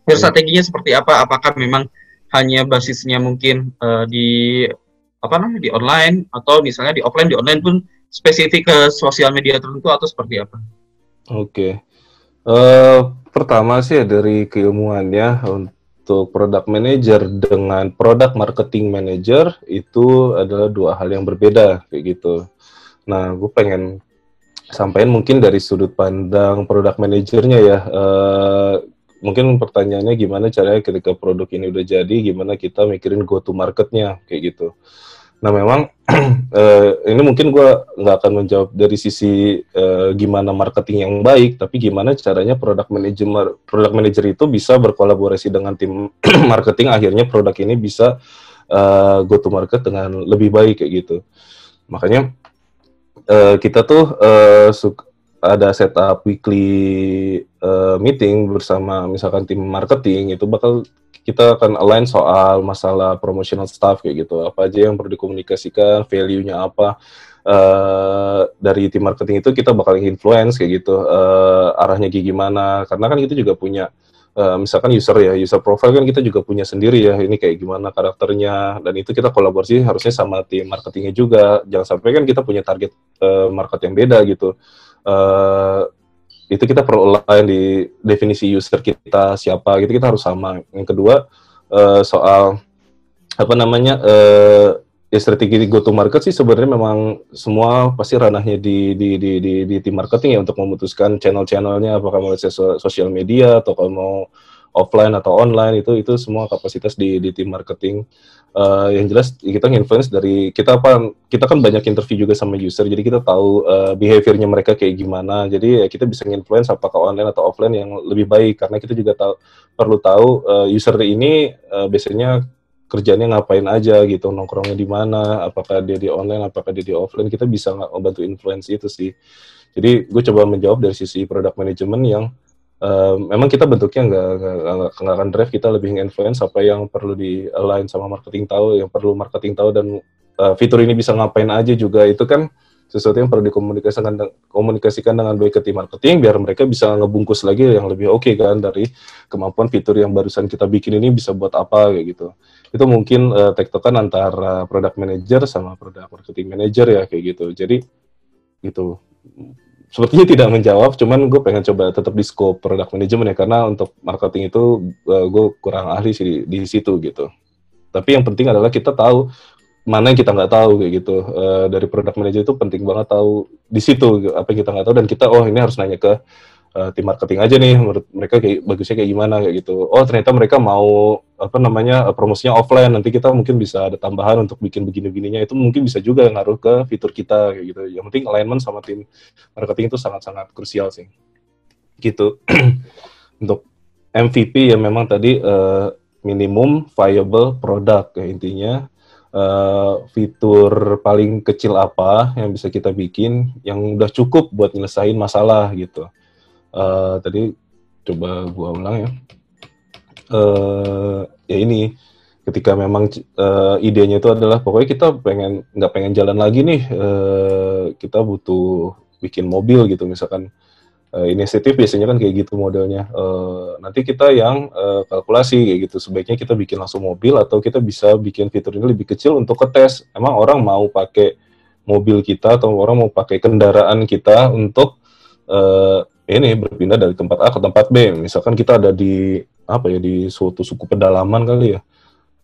Terus iya. strateginya seperti apa? Apakah memang hanya basisnya mungkin uh, di apa namanya di online atau misalnya di offline di online pun spesifik ke sosial media tertentu atau seperti apa? Oke. Okay. Uh, eh, pertama sih dari keilmuannya untuk product manager dengan product marketing manager itu adalah dua hal yang berbeda kayak gitu. Nah, gue pengen sampaikan mungkin dari sudut pandang product manajernya ya. Uh, mungkin pertanyaannya gimana caranya ketika produk ini udah jadi, gimana kita mikirin go to marketnya kayak gitu. Nah memang <clears throat> eh, ini mungkin gue nggak akan menjawab dari sisi eh, gimana marketing yang baik, tapi gimana caranya produk manajer produk manajer itu bisa berkolaborasi dengan tim <clears throat> marketing, akhirnya produk ini bisa eh, go to market dengan lebih baik kayak gitu. Makanya eh, kita tuh eh, suka, ada setup weekly uh, meeting bersama misalkan tim marketing itu bakal kita akan align soal masalah promotional stuff kayak gitu apa aja yang perlu dikomunikasikan value-nya apa uh, dari tim marketing itu kita bakal influence kayak gitu uh, arahnya kayak gimana karena kan kita juga punya Uh, misalkan user ya, user profile kan kita juga punya sendiri ya, ini kayak gimana karakternya, dan itu kita kolaborasi harusnya sama tim marketingnya juga, jangan sampai kan kita punya target uh, market yang beda gitu uh, itu kita perlu lain di definisi user kita siapa gitu kita harus sama yang kedua uh, soal apa namanya uh, ya strategi go to market sih sebenarnya memang semua pasti ranahnya di di di di, di tim marketing ya untuk memutuskan channel-channelnya apakah mau sosial media atau kalau mau offline atau online itu itu semua kapasitas di di tim marketing uh, yang jelas kita nginfluence dari kita apa kita kan banyak interview juga sama user jadi kita tahu uh, behaviornya mereka kayak gimana jadi ya kita bisa nginfluence apakah online atau offline yang lebih baik karena kita juga tahu perlu tahu uh, user ini uh, biasanya kerjanya ngapain aja gitu nongkrongnya di mana apakah dia di online apakah dia di offline kita bisa nggak membantu influence itu sih jadi gue coba menjawab dari sisi product management yang memang kita bentuknya nggak nggak akan drive kita lebih influence apa yang perlu di align sama marketing tahu yang perlu marketing tahu dan uh, fitur ini bisa ngapain aja juga itu kan sesuatu yang perlu dikomunikasikan komunikasikan dengan baik ke tim marketing biar mereka bisa ngebungkus lagi yang lebih oke okay kan dari kemampuan fitur yang barusan kita bikin ini bisa buat apa kayak gitu itu mungkin uh, tektokan antara product manager sama product marketing manager ya kayak gitu jadi gitu sepertinya tidak menjawab, cuman gue pengen coba tetap di scope product management ya karena untuk marketing itu uh, eh, gue kurang ahli sih di, di situ gitu. Tapi yang penting adalah kita tahu mana yang kita nggak tahu kayak gitu uh, dari product manager itu penting banget tahu di situ apa yang kita nggak tahu dan kita oh ini harus nanya ke uh, tim marketing aja nih menurut mereka kayak bagusnya kayak gimana kayak gitu oh ternyata mereka mau apa namanya eh, promosinya offline nanti kita mungkin bisa ada tambahan untuk bikin begini-begininya itu mungkin bisa juga ngaruh ke fitur kita kayak gitu yang penting alignment sama tim marketing itu sangat-sangat krusial sih gitu <clears throat> untuk MVP yang memang tadi uh, minimum viable product ya intinya uh, fitur paling kecil apa yang bisa kita bikin yang udah cukup buat nyelesain masalah gitu Eh, tadi coba gua ulang ya uh, ya ini ketika memang uh, idenya itu adalah pokoknya kita pengen nggak pengen jalan lagi nih uh, kita butuh bikin mobil gitu misalkan uh, inisiatif biasanya kan kayak gitu modelnya uh, nanti kita yang uh, kalkulasi kayak gitu sebaiknya kita bikin langsung mobil atau kita bisa bikin fitur ini lebih kecil untuk ke tes emang orang mau pakai mobil kita atau orang mau pakai kendaraan kita untuk uh, ini berpindah dari tempat A ke tempat B. Misalkan kita ada di apa ya di suatu suku pedalaman kali ya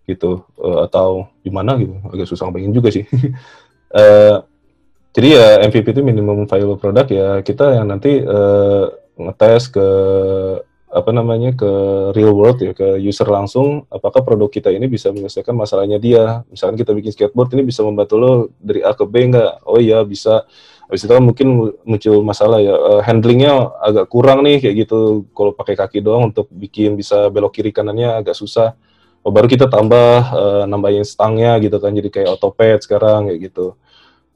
gitu eh, atau di mana gitu agak susah pengen juga sih uh, <laughs> jadi ya MVP itu minimum viable product ya kita yang nanti uh, ngetes ke apa namanya ke real world ya ke user langsung apakah produk kita ini bisa menyelesaikan masalahnya dia misalkan kita bikin skateboard ini bisa membantu lo dari A ke B enggak oh iya bisa habis itu kan mungkin muncul masalah ya uh, handlingnya agak kurang nih kayak gitu kalau pakai kaki doang untuk bikin bisa belok kiri kanannya agak susah oh, baru kita tambah uh, nambahin stangnya gitu kan jadi kayak otopet sekarang kayak gitu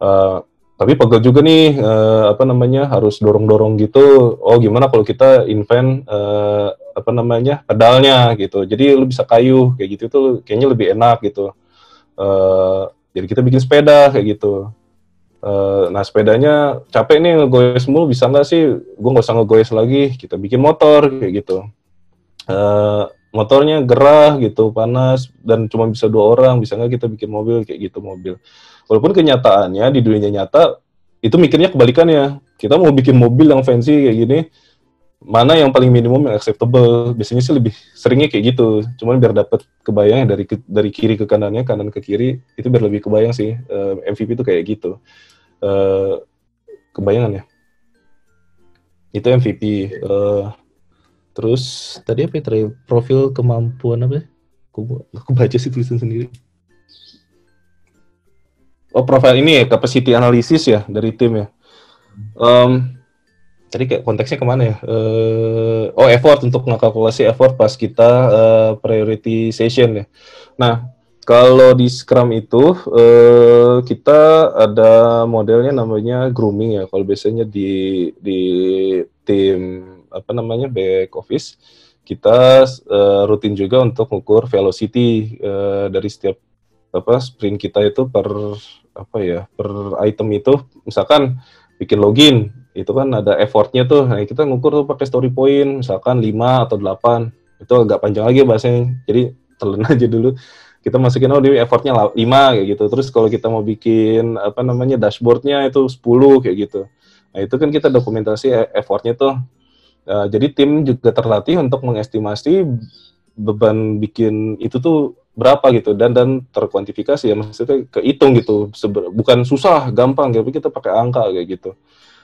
uh, tapi pegel juga nih uh, apa namanya harus dorong-dorong gitu oh gimana kalau kita invent uh, apa namanya pedalnya gitu jadi lu bisa kayu kayak gitu tuh kayaknya lebih enak gitu uh, jadi kita bikin sepeda kayak gitu Uh, nah sepedanya capek nih ngegoes mulu bisa nggak sih gue nggak usah ngegoes lagi kita bikin motor kayak gitu uh, motornya gerah gitu panas dan cuma bisa dua orang bisa nggak kita bikin mobil kayak gitu mobil walaupun kenyataannya di dunia nyata itu mikirnya kebalikannya kita mau bikin mobil yang fancy kayak gini mana yang paling minimum yang acceptable biasanya sih lebih seringnya kayak gitu cuman biar dapat kebayang dari ke, dari kiri ke kanannya kanan ke kiri itu biar lebih kebayang sih uh, MVP itu kayak gitu uh, kebayangan ya. itu MVP uh, eh, terus tadi apa ya profil kemampuan apa ya? aku aku baca sih tulisan sendiri oh profil ini ya capacity analysis ya dari tim ya um, tadi kayak konteksnya kemana ya? Uh, oh effort untuk mengkalkulasi effort pas kita uh, priority session ya. Nah kalau di Scrum itu uh, kita ada modelnya namanya grooming ya. Kalau biasanya di di tim apa namanya back office kita uh, rutin juga untuk mengukur velocity uh, dari setiap apa sprint kita itu per apa ya per item itu misalkan bikin login itu kan ada effortnya tuh nah, kita ngukur tuh pakai story point misalkan 5 atau 8 itu agak panjang lagi bahasanya jadi telan <laughs> aja dulu kita masukin oh di effortnya 5 kayak gitu terus kalau kita mau bikin apa namanya dashboardnya itu 10 kayak gitu nah itu kan kita dokumentasi e, effortnya tuh eh, jadi tim juga terlatih untuk mengestimasi beban bikin itu tuh berapa gitu dan dan terkuantifikasi ya maksudnya kehitung gitu Seber, bukan susah gampang tapi kita pakai angka kayak gitu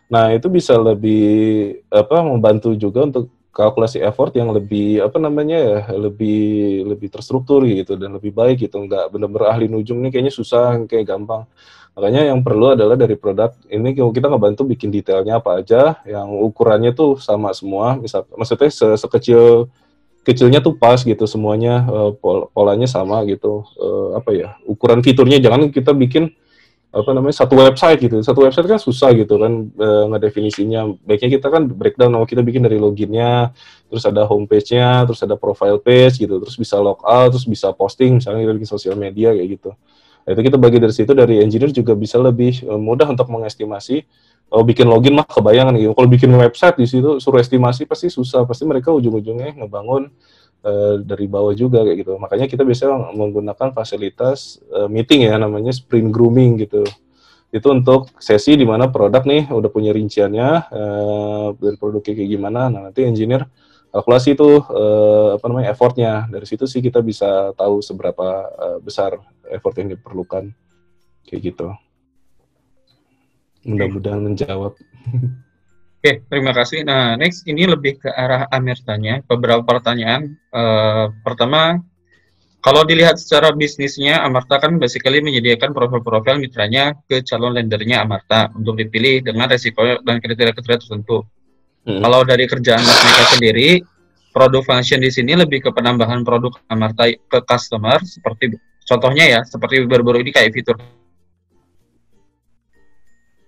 nah itu bisa lebih apa membantu juga untuk kalkulasi effort yang lebih apa namanya ya lebih lebih terstruktur gitu dan lebih baik gitu nggak benar-benar ahli nujung ini kayaknya susah kayak gampang makanya yang perlu adalah dari produk ini kita ngebantu bikin detailnya apa aja yang ukurannya tuh sama semua misal maksudnya se sekecil kecilnya tuh pas gitu semuanya uh, pol polanya sama gitu uh, apa ya ukuran fiturnya jangan kita bikin apa namanya satu website gitu satu website kan susah gitu kan e, ngedefinisinya baiknya kita kan breakdown kalau kita bikin dari loginnya terus ada homepage-nya terus ada profile page gitu terus bisa logout terus bisa posting misalnya kita bikin sosial media kayak gitu nah, itu kita bagi dari situ dari engineer juga bisa lebih mudah untuk mengestimasi kalau bikin login mah kebayangan gitu. Kalau bikin website di situ suruh estimasi pasti susah, pasti mereka ujung-ujungnya eh, ngebangun uh, dari bawah juga kayak gitu. Makanya kita biasanya menggunakan fasilitas uh, meeting ya namanya sprint grooming gitu. Itu untuk sesi di mana produk nih udah punya rinciannya uh, dari produknya kayak gimana. Nah, nanti engineer kalkulasi itu uh, apa namanya effortnya dari situ sih kita bisa tahu seberapa uh, besar effort yang diperlukan kayak gitu. Mudah-mudahan menjawab. Oke, okay, terima kasih. Nah, next ini lebih ke arah Amir tanya. Beberapa pertanyaan. Uh, pertama, kalau dilihat secara bisnisnya, Amarta kan basically menyediakan profil-profil mitranya ke calon lendernya Amarta untuk dipilih dengan resiko dan kriteria-kriteria tertentu. Hmm. Kalau dari kerjaan mereka sendiri, produk function di sini lebih ke penambahan produk Amarta ke customer, seperti contohnya ya, seperti baru-baru ini kayak fitur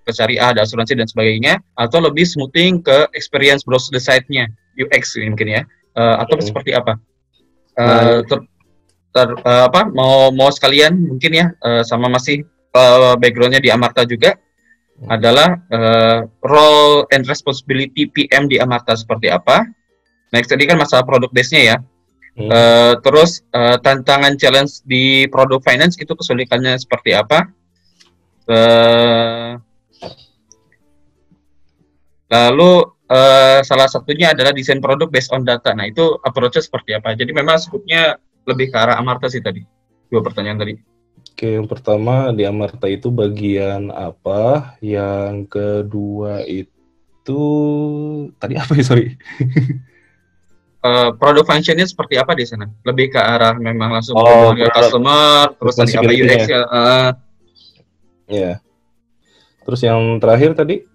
ke syariah, ada asuransi dan sebagainya, atau lebih smoothing ke experience browser site-nya, UX ini mungkin ya, uh, atau hmm. seperti apa? Uh, ter, ter, uh, apa mau mau sekalian mungkin ya uh, sama masih uh, backgroundnya di Amarta juga hmm. adalah uh, role and responsibility PM di Amarta seperti apa? Next tadi kan masalah produk base-nya ya. Hmm. terus uh, tantangan challenge di produk finance itu kesulitannya seperti apa? Uh, Lalu uh, salah satunya adalah desain produk based on data. Nah itu approach seperti apa? Jadi memang skupnya lebih ke arah Amarta sih tadi. Dua pertanyaan tadi. Oke, yang pertama di Amarta itu bagian apa? Yang kedua itu tadi apa ya sorry? uh, <laughs> eh, product functionnya seperti apa di sana? Lebih ke arah memang langsung oh, ke customer, terus tadi apa UX ya? Uh, yeah. Terus yang terakhir tadi?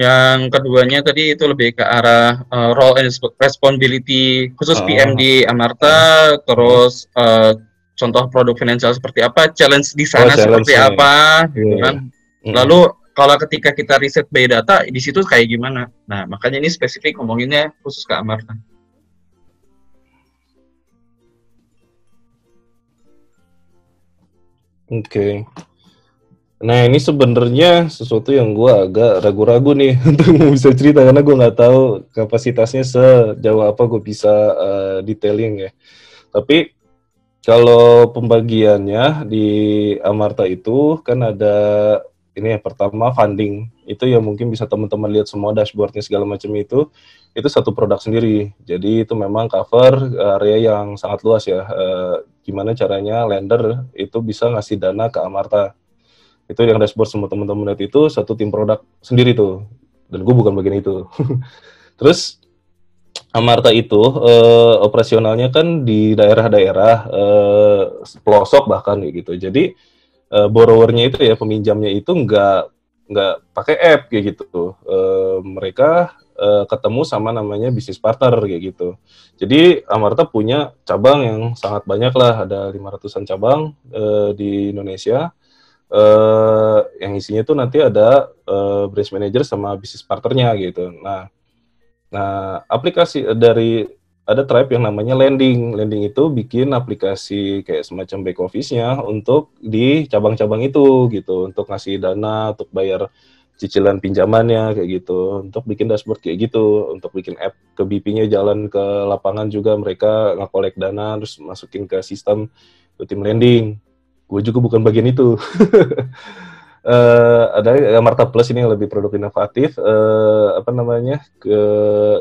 Yang keduanya tadi itu lebih ke arah uh, role and responsibility khusus oh. PM di Amarta, oh. terus uh, contoh produk finansial seperti apa, challenge di sana oh, seperti apa, gitu iya, iya. kan. Mm. Lalu kalau ketika kita riset by data di situ kayak gimana? Nah, makanya ini spesifik ngomonginnya khusus ke Amarta. Oke. Okay. Nah ini sebenarnya sesuatu yang gue agak ragu-ragu nih <laughs> untuk bisa cerita karena gue nggak tahu kapasitasnya sejauh apa gue bisa uh, detailing ya. Tapi kalau pembagiannya di Amarta itu kan ada ini yang pertama funding itu yang mungkin bisa teman-teman lihat semua dashboardnya segala macam itu itu satu produk sendiri. Jadi itu memang cover area yang sangat luas ya. Uh, gimana caranya lender itu bisa ngasih dana ke Amarta itu yang dashboard semua teman-teman net itu satu tim produk sendiri tuh dan gue bukan bagian itu <laughs> terus Amarta itu eh, operasionalnya kan di daerah-daerah eh, pelosok bahkan gitu jadi eh, borrowernya itu ya peminjamnya itu nggak nggak pakai app kayak gitu eh, mereka eh, ketemu sama namanya bisnis partner kayak gitu jadi Amarta punya cabang yang sangat banyak lah ada 500an cabang eh, di Indonesia uh, yang isinya tuh nanti ada uh, branch manager sama bisnis partnernya gitu. Nah, nah aplikasi eh, dari ada tribe yang namanya landing. Landing itu bikin aplikasi kayak semacam back office-nya untuk di cabang-cabang itu gitu, untuk ngasih dana, untuk bayar cicilan pinjamannya kayak gitu, untuk bikin dashboard kayak gitu, untuk bikin app ke BP-nya jalan ke lapangan juga mereka ngakolek dana terus masukin ke sistem ke tim landing gue juga bukan bagian itu. uh, <laughs> ada Marta Plus ini yang lebih produk inovatif, uh, apa namanya, ke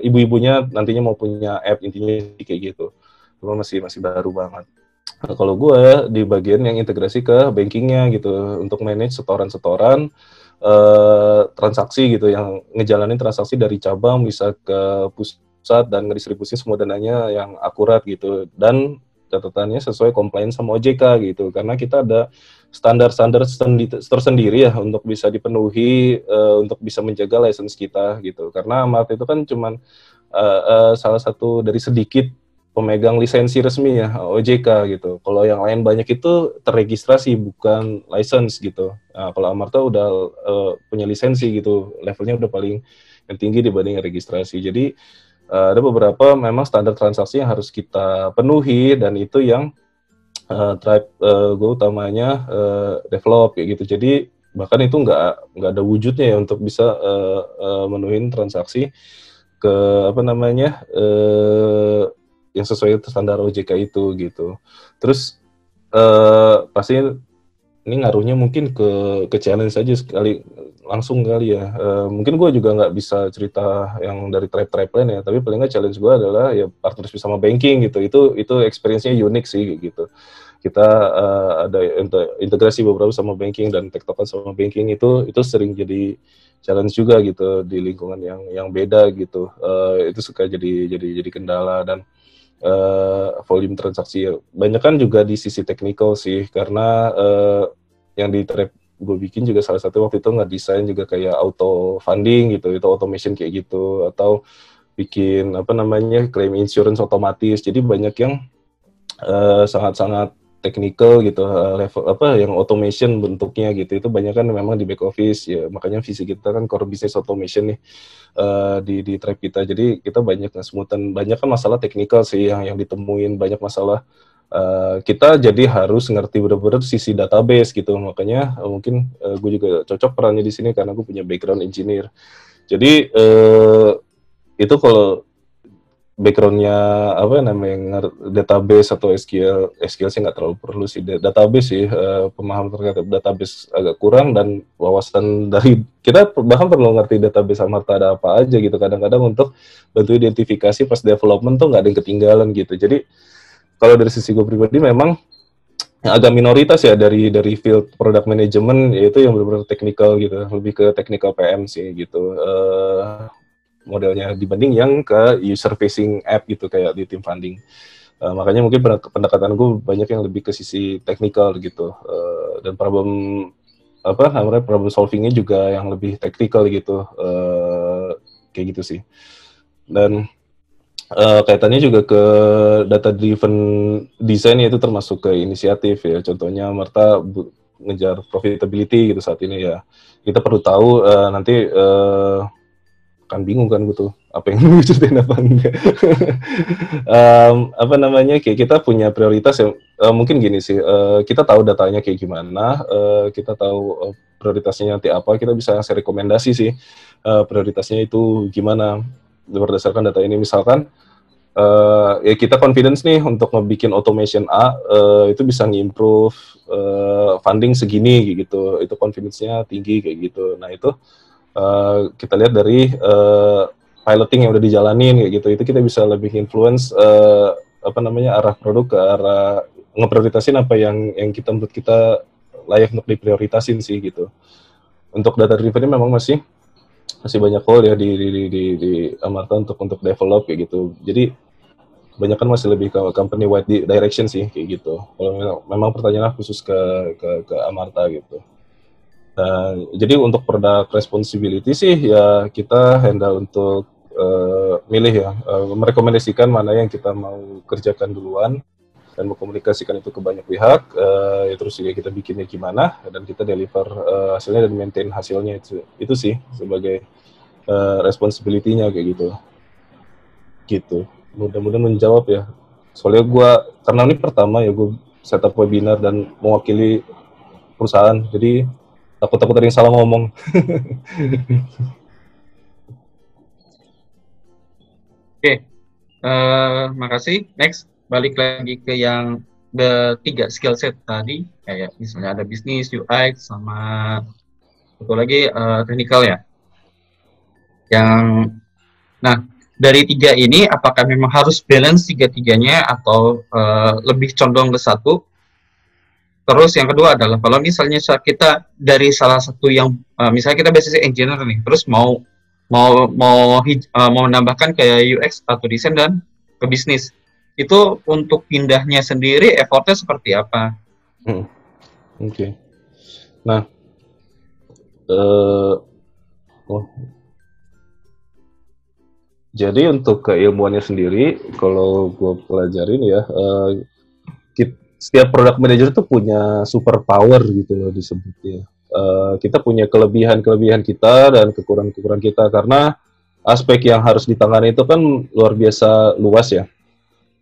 ibu-ibunya nantinya mau punya app intinya kayak gitu. Cuma masih masih baru banget. Nah, kalau gue di bagian yang integrasi ke bankingnya gitu untuk manage setoran-setoran uh, transaksi gitu yang ngejalanin transaksi dari cabang bisa ke pusat dan ngedistribusi semua dananya yang akurat gitu dan catatannya sesuai komplain sama OJK gitu karena kita ada standar-standar tersendiri ya untuk bisa dipenuhi uh, untuk bisa menjaga license kita gitu karena Amat itu kan cuman uh, uh, salah satu dari sedikit pemegang lisensi resmi ya OJK gitu. Kalau yang lain banyak itu terregistrasi bukan license gitu. Nah, kalau Amarta udah uh, punya lisensi gitu, levelnya udah paling yang tinggi dibanding registrasi. Jadi uh, ada beberapa memang standar transaksi yang harus kita penuhi dan itu yang uh, tribe uh, eh, gue utamanya uh, develop kayak gitu jadi bahkan itu nggak nggak ada wujudnya ya untuk bisa uh, uh, menuhin transaksi ke apa namanya uh, yang sesuai standar OJK itu gitu terus uh, pasti ini ngaruhnya mungkin ke ke challenge aja sekali langsung kali ya. Uh, mungkin gue juga nggak bisa cerita yang dari trap trap lain ya, tapi paling nggak challenge gue adalah ya partnership sama banking gitu. Itu itu experience-nya unik sih gitu. Kita uh, ada integrasi beberapa sama banking dan tech token sama banking itu itu sering jadi challenge juga gitu di lingkungan yang yang beda gitu. Uh, itu suka jadi jadi jadi kendala dan uh, volume transaksi banyak kan juga di sisi teknikal sih karena uh, yang di trap gue bikin juga salah satu waktu itu nggak desain juga kayak auto funding gitu itu automation kayak gitu atau bikin apa namanya claim insurance otomatis jadi banyak yang sangat eh, sangat-sangat technical gitu eh, level apa yang automation bentuknya gitu itu banyak kan memang di back office ya makanya visi kita kan core business automation nih uh, di di trap kita jadi kita banyak ngesemutan banyak kan masalah teknikal sih yang yang ditemuin banyak masalah uh, kita jadi harus ngerti benar-benar sisi database gitu. Makanya uh, mungkin uh, eh, gue juga cocok perannya di sini karena gue punya background engineer. Jadi uh, itu kalau backgroundnya apa namanya database atau SQL SQL sih nggak terlalu perlu sih database sih uh, pemahaman terkait database agak kurang dan wawasan dari kita bahkan perlu ngerti database sama ada apa aja gitu kadang-kadang untuk bantu identifikasi pas development tuh nggak ada yang ketinggalan gitu jadi kalau dari sisi gue pribadi memang agak minoritas ya dari dari field product management yaitu yang benar-benar technical gitu lebih ke technical PM sih gitu uh, modelnya dibanding yang ke user facing app gitu kayak di tim funding uh, makanya mungkin pendekatan gue banyak yang lebih ke sisi technical gitu uh, dan problem apa namanya problem solvingnya juga yang lebih technical gitu uh, kayak gitu sih dan uh, kaitannya juga ke data driven design ya, itu termasuk ke inisiatif ya contohnya Merta bu- ngejar profitability gitu saat ini ya kita perlu tahu uh, nanti uh, kan bingung kan gitu apa yang <laughs> diwujudin apa enggak um, <laughs> apa namanya kayak kita punya prioritas ya uh, mungkin gini sih uh, kita tahu datanya kayak gimana uh, kita tahu uh, prioritasnya nanti apa kita bisa ngasih rekomendasi sih uh, prioritasnya itu gimana berdasarkan data ini misalkan uh, ya kita confidence nih untuk ngebikin automation A uh, itu bisa ngimprove uh, eh, funding segini gitu itu confidence-nya tinggi kayak gitu nah itu uh, kita lihat dari uh, piloting yang udah dijalanin kayak gitu itu kita bisa lebih influence uh, apa namanya arah produk ke arah ngeprioritasin apa yang yang kita menurut kita layak untuk diprioritasin sih gitu untuk data driven memang masih masih banyak hole ya di di di di, di Amarta untuk untuk develop kayak gitu. Jadi kebanyakan masih lebih ke company wide direction sih kayak gitu. Kalau memang, memang pertanyaan khusus ke ke ke Amarta gitu. Uh, jadi untuk product responsibility sih ya kita handle untuk uh, milih ya, uh, merekomendasikan mana yang kita mau kerjakan duluan dan mengkomunikasikan itu ke banyak pihak uh, ya terus juga ya kita bikinnya gimana dan kita deliver uh, hasilnya dan maintain hasilnya itu itu sih sebagai uh, responsibility-nya kayak gitu gitu mudah-mudahan menjawab ya soalnya gue karena ini pertama ya gue setup webinar dan mewakili perusahaan jadi takut-takut ada yang salah ngomong <laughs> Oke, okay. uh, makasih. Next balik lagi ke yang tiga skill set tadi kayak misalnya ada bisnis, UX sama satu lagi uh, technical ya. Yang nah dari tiga ini apakah memang harus balance tiga-tiganya atau uh, lebih condong ke satu? Terus yang kedua adalah kalau misalnya kita dari salah satu yang uh, misalnya kita basis engineer nih, terus mau mau mau uh, mau menambahkan kayak UX atau desain dan ke bisnis itu untuk pindahnya sendiri effortnya seperti apa? Hmm. Oke. Okay. Nah, uh, oh. jadi untuk keilmuannya sendiri, kalau gue pelajarin ya, uh, eh, kita, setiap produk manager itu punya super power gitu loh disebutnya. Uh, kita punya kelebihan-kelebihan kita dan kekurangan-kekurangan kita karena aspek yang harus ditangani itu kan luar biasa luas ya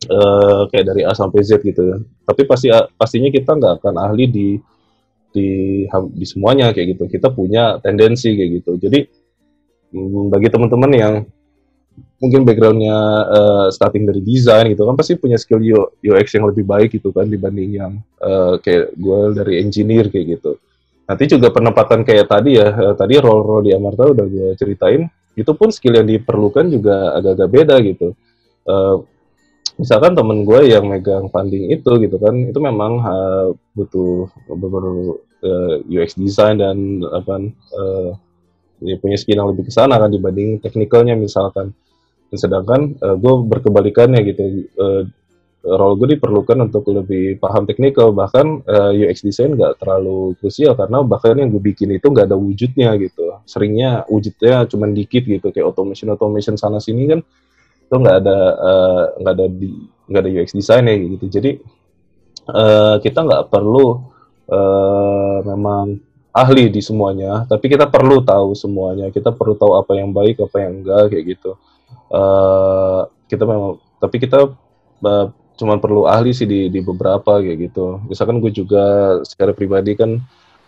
uh, kayak dari A sampai Z gitu Tapi pasti pastinya kita nggak akan ahli di di di semuanya kayak gitu. Kita punya tendensi kayak gitu. Jadi mm, bagi teman-teman yang mungkin backgroundnya uh, starting dari desain gitu kan pasti punya skill UX yang lebih baik gitu kan dibanding yang uh, kayak gue dari engineer kayak gitu. Nanti juga penempatan kayak tadi ya, tadi role-role di Amarta udah gue ceritain, itu pun skill yang diperlukan juga agak-agak beda gitu. Uh, misalkan temen gue yang megang funding itu gitu kan itu memang uh, butuh beberapa uh, eh, UX design dan apa uh, ya punya skill yang lebih kesana kan dibanding teknikalnya misalkan dan sedangkan uh, gue berkebalikannya gitu uh, role gue diperlukan untuk lebih paham teknikal bahkan uh, UX design gak terlalu krusial karena bahkan yang gue bikin itu gak ada wujudnya gitu seringnya wujudnya cuma dikit gitu kayak automation automation sana sini kan itu nggak ada eh, nggak uh, ada di nggak ada UX design ya gitu jadi uh, kita nggak perlu uh, memang ahli di semuanya tapi kita perlu tahu semuanya kita perlu tahu apa yang baik apa yang enggak kayak gitu uh, kita memang tapi kita uh, cuma perlu ahli sih di, di beberapa kayak gitu misalkan gue juga secara pribadi kan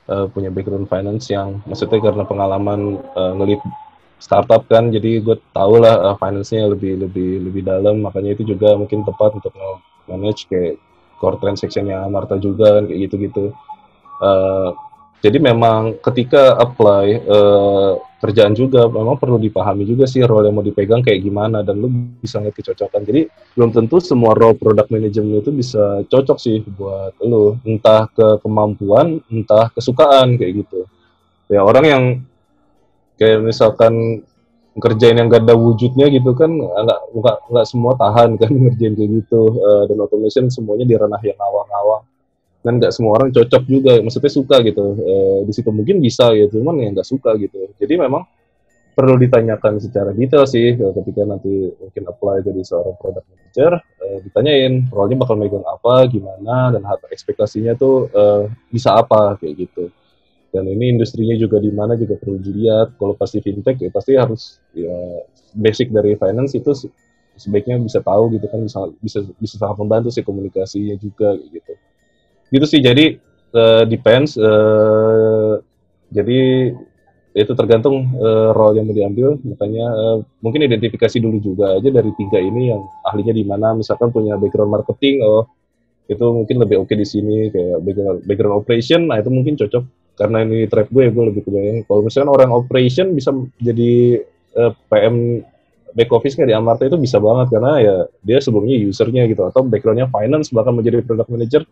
uh, punya background finance yang maksudnya karena pengalaman uh, ngelit startup kan jadi gue tau lah uh, finance-nya lebih lebih lebih dalam makanya itu juga mungkin tepat untuk manage kayak core transaction-nya Marta juga kan kayak gitu-gitu uh, jadi memang ketika apply uh, kerjaan juga memang perlu dipahami juga sih role yang mau dipegang kayak gimana dan lu bisa ngeliat kecocokan jadi belum tentu semua role product management itu bisa cocok sih buat lu entah ke kemampuan entah kesukaan kayak gitu ya orang yang kayak misalkan kerjain yang gak ada wujudnya gitu kan nggak nggak semua tahan kan <laughs> ngerjain kayak gitu uh, dan automation semuanya di ranah yang awang-awang dan nggak semua orang cocok juga maksudnya suka gitu uh, di situ mungkin bisa gitu cuman yang nggak suka gitu jadi memang perlu ditanyakan secara detail sih eh, ketika nanti mungkin apply jadi seorang product manager uh, ditanyain role-nya bakal megang apa gimana dan ekspektasinya tuh uh, bisa apa kayak gitu dan ini industrinya juga di mana juga perlu dilihat kalau pasti fintech ya pasti harus ya basic dari finance itu sebaiknya bisa tahu gitu kan bisa bisa bisa sangat membantu sih komunikasinya juga gitu gitu sih jadi uh, depends uh, jadi itu tergantung uh, role yang mau diambil makanya uh, mungkin identifikasi dulu juga aja dari tiga ini yang ahlinya di mana misalkan punya background marketing oh itu mungkin lebih oke okay di sini kayak background, background operation nah itu mungkin cocok karena ini trap gue ya gue lebih kebayang kalau misalnya orang operation bisa jadi uh, eh, PM back office nya di Amarta itu bisa banget karena ya dia sebelumnya usernya gitu atau backgroundnya finance bahkan menjadi product manager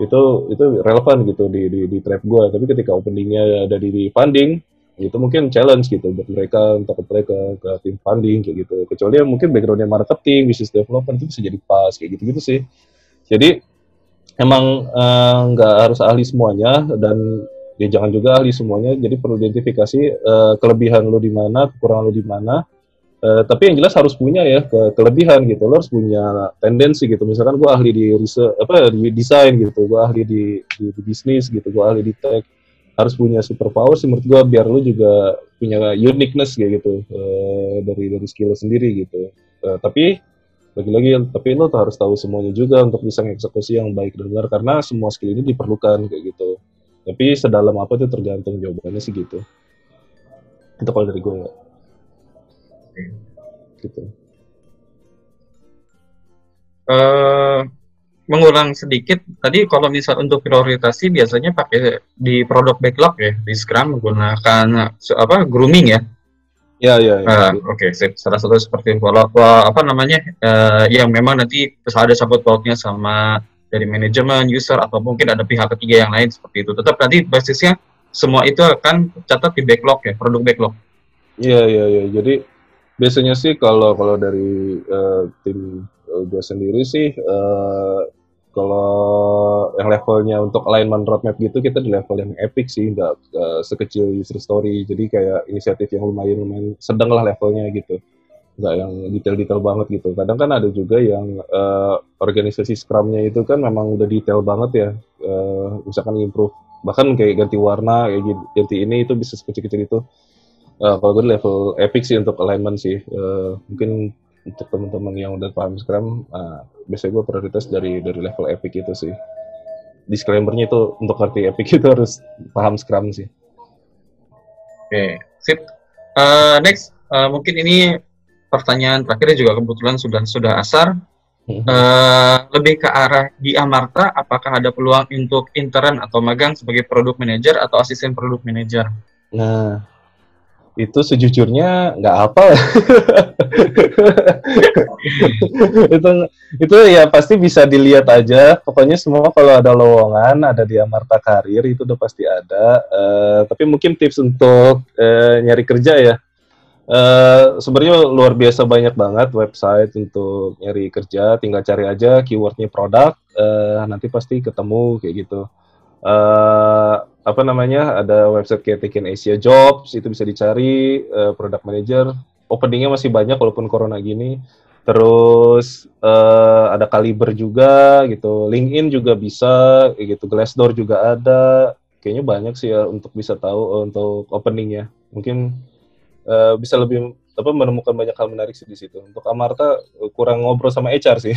itu itu relevan gitu di di, di trap gue tapi ketika openingnya ada di, di funding itu mungkin challenge gitu buat mereka untuk mereka ke tim funding kayak gitu kecuali yang mungkin backgroundnya marketing business development itu bisa jadi pas kayak gitu gitu sih jadi emang eh, nggak eh, harus ahli semuanya dan ya jangan juga ahli semuanya jadi perlu identifikasi uh, kelebihan lo di mana kekurangan lo di mana uh, tapi yang jelas harus punya ya ke kelebihan gitu lo harus punya tendensi gitu misalkan gue ahli di riset, apa di desain gitu gue ahli di, di, di bisnis gitu gue ahli di tech harus punya super power sih menurut gue biar lo juga punya uniqueness kayak gitu uh, dari dari skill sendiri gitu uh, tapi lagi-lagi tapi lo harus tahu semuanya juga untuk bisa mengeksekusi yang baik dan benar karena semua skill ini diperlukan kayak gitu tapi sedalam apa itu tergantung jawabannya sih gitu itu kalau dari gue ya gitu uh, mengulang sedikit tadi kalau misal untuk prioritasi biasanya pakai di produk backlog ya di Scrum menggunakan apa grooming ya Ya, ya, ya. Uh, Oke, okay. salah satu seperti follow eh, apa namanya uh, yang memang nanti ada support pautnya sama dari manajemen, user, atau mungkin ada pihak ketiga yang lain seperti itu. Tetap nanti basisnya semua itu akan catat di backlog ya, produk backlog. Iya, iya, iya. Jadi biasanya sih kalau kalau dari uh, tim uh, eh, gue sendiri sih uh, kalau yang levelnya untuk alignment roadmap gitu kita di level yang epic sih nggak uh, sekecil user story jadi kayak inisiatif yang lumayan lumayan sedang lah levelnya gitu nggak yang detail-detail banget gitu. Kadang kan ada juga yang uh, organisasi scrumnya itu kan memang udah detail banget ya, uh, misalkan improve bahkan kayak ganti warna kayak ganti ini itu bisa sekecil-kecil itu. Uh, kalau gue level epic sih untuk alignment sih, uh, mungkin untuk teman-teman yang udah paham scrum, uh, biasanya gue prioritas dari dari level epic itu sih. Disclaimernya itu untuk arti epic itu harus paham scrum sih. Oke, okay. sip. Uh, next, uh, mungkin ini pertanyaan terakhirnya juga kebetulan sudah sudah asar. Uh, lebih ke arah di Amarta, apakah ada peluang untuk intern atau magang sebagai produk manager atau asisten produk manager? Nah, itu sejujurnya nggak apa. <laughs> itu itu ya pasti bisa dilihat aja. Pokoknya semua kalau ada lowongan, ada di Amarta Karir itu udah pasti ada. Uh, tapi mungkin tips untuk uh, nyari kerja ya Eh, sebenarnya luar biasa banyak banget website untuk nyari kerja tinggal cari aja keywordnya produk uh, nanti pasti ketemu kayak gitu uh, apa namanya ada website kayak Taken Asia Jobs itu bisa dicari uh, product manager openingnya masih banyak walaupun corona gini terus uh, ada Kaliber juga gitu LinkedIn juga bisa gitu Glassdoor juga ada kayaknya banyak sih ya untuk bisa tahu uh, untuk openingnya mungkin Eh, bisa lebih apa menemukan banyak hal menarik sih di situ. Untuk Amarta eh, kurang ngobrol sama HR sih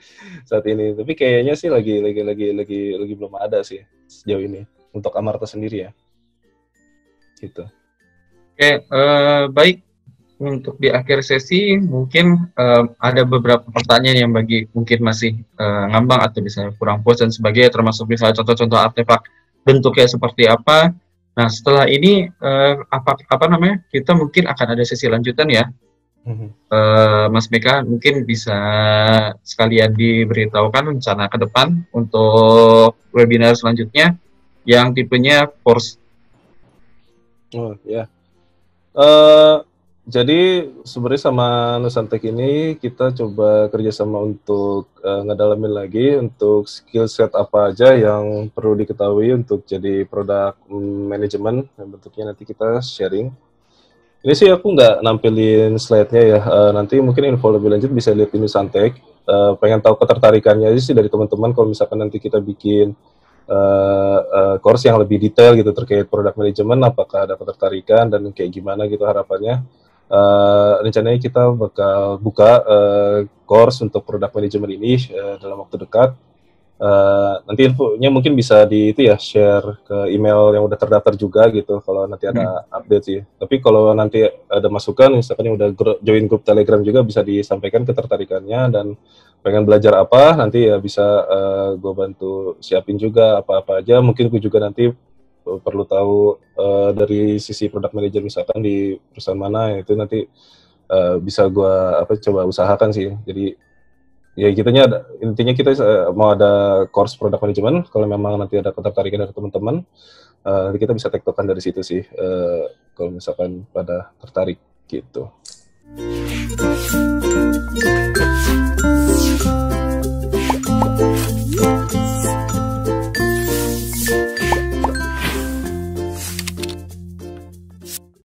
<laughs> saat ini. Tapi kayaknya sih lagi lagi lagi lagi lagi belum ada sih sejauh ini untuk Amarta sendiri ya. Gitu. Oke, okay, uh, eh, baik untuk di akhir sesi mungkin uh, ada beberapa pertanyaan yang bagi mungkin masih uh, ngambang atau misalnya kurang puas dan sebagainya termasuk misalnya contoh-contoh artefak bentuknya seperti apa Nah setelah ini uh, apa apa namanya kita mungkin akan ada sesi lanjutan ya. mm Mas Meka mungkin bisa sekalian diberitahukan rencana ke depan untuk webinar selanjutnya yang tipenya force. Oh ya. Yeah. Uh, jadi sebenarnya sama Nusantek ini kita coba kerjasama untuk uh, ngedalamin lagi untuk skill set apa aja yang perlu diketahui untuk jadi produk manajemen yang bentuknya nanti kita sharing. Ini sih aku nggak nampilin slide-nya ya. Uh, nanti mungkin info lebih lanjut bisa lihat di Nusantek. Uh, pengen tahu ketertarikannya aja sih dari teman-teman kalau misalkan nanti kita bikin uh, uh, course yang lebih detail gitu terkait produk manajemen apakah ada ketertarikan dan kayak gimana gitu harapannya uh, rencananya kita bakal buka uh, course untuk produk manajemen ini uh, dalam waktu dekat. Uh, nanti infonya mungkin bisa di itu ya share ke email yang udah terdaftar juga gitu kalau nanti ada hmm. update sih. Tapi kalau nanti ada masukan misalkan yang udah join grup Telegram juga bisa disampaikan ketertarikannya dan pengen belajar apa nanti ya bisa uh, gue bantu siapin juga apa-apa aja. Mungkin gue juga nanti Eh, perlu tahu uh, dari sisi produk manager misalkan di perusahaan mana ya, itu nanti uh, bisa gue apa coba usahakan sih. Jadi ya kitanya ada, intinya kita uh, mau ada course produk manajemen kalau memang nanti ada ketertarikan dari teman-teman uh, kita bisa tektokan dari situ sih uh, kalau misalkan pada tertarik gitu.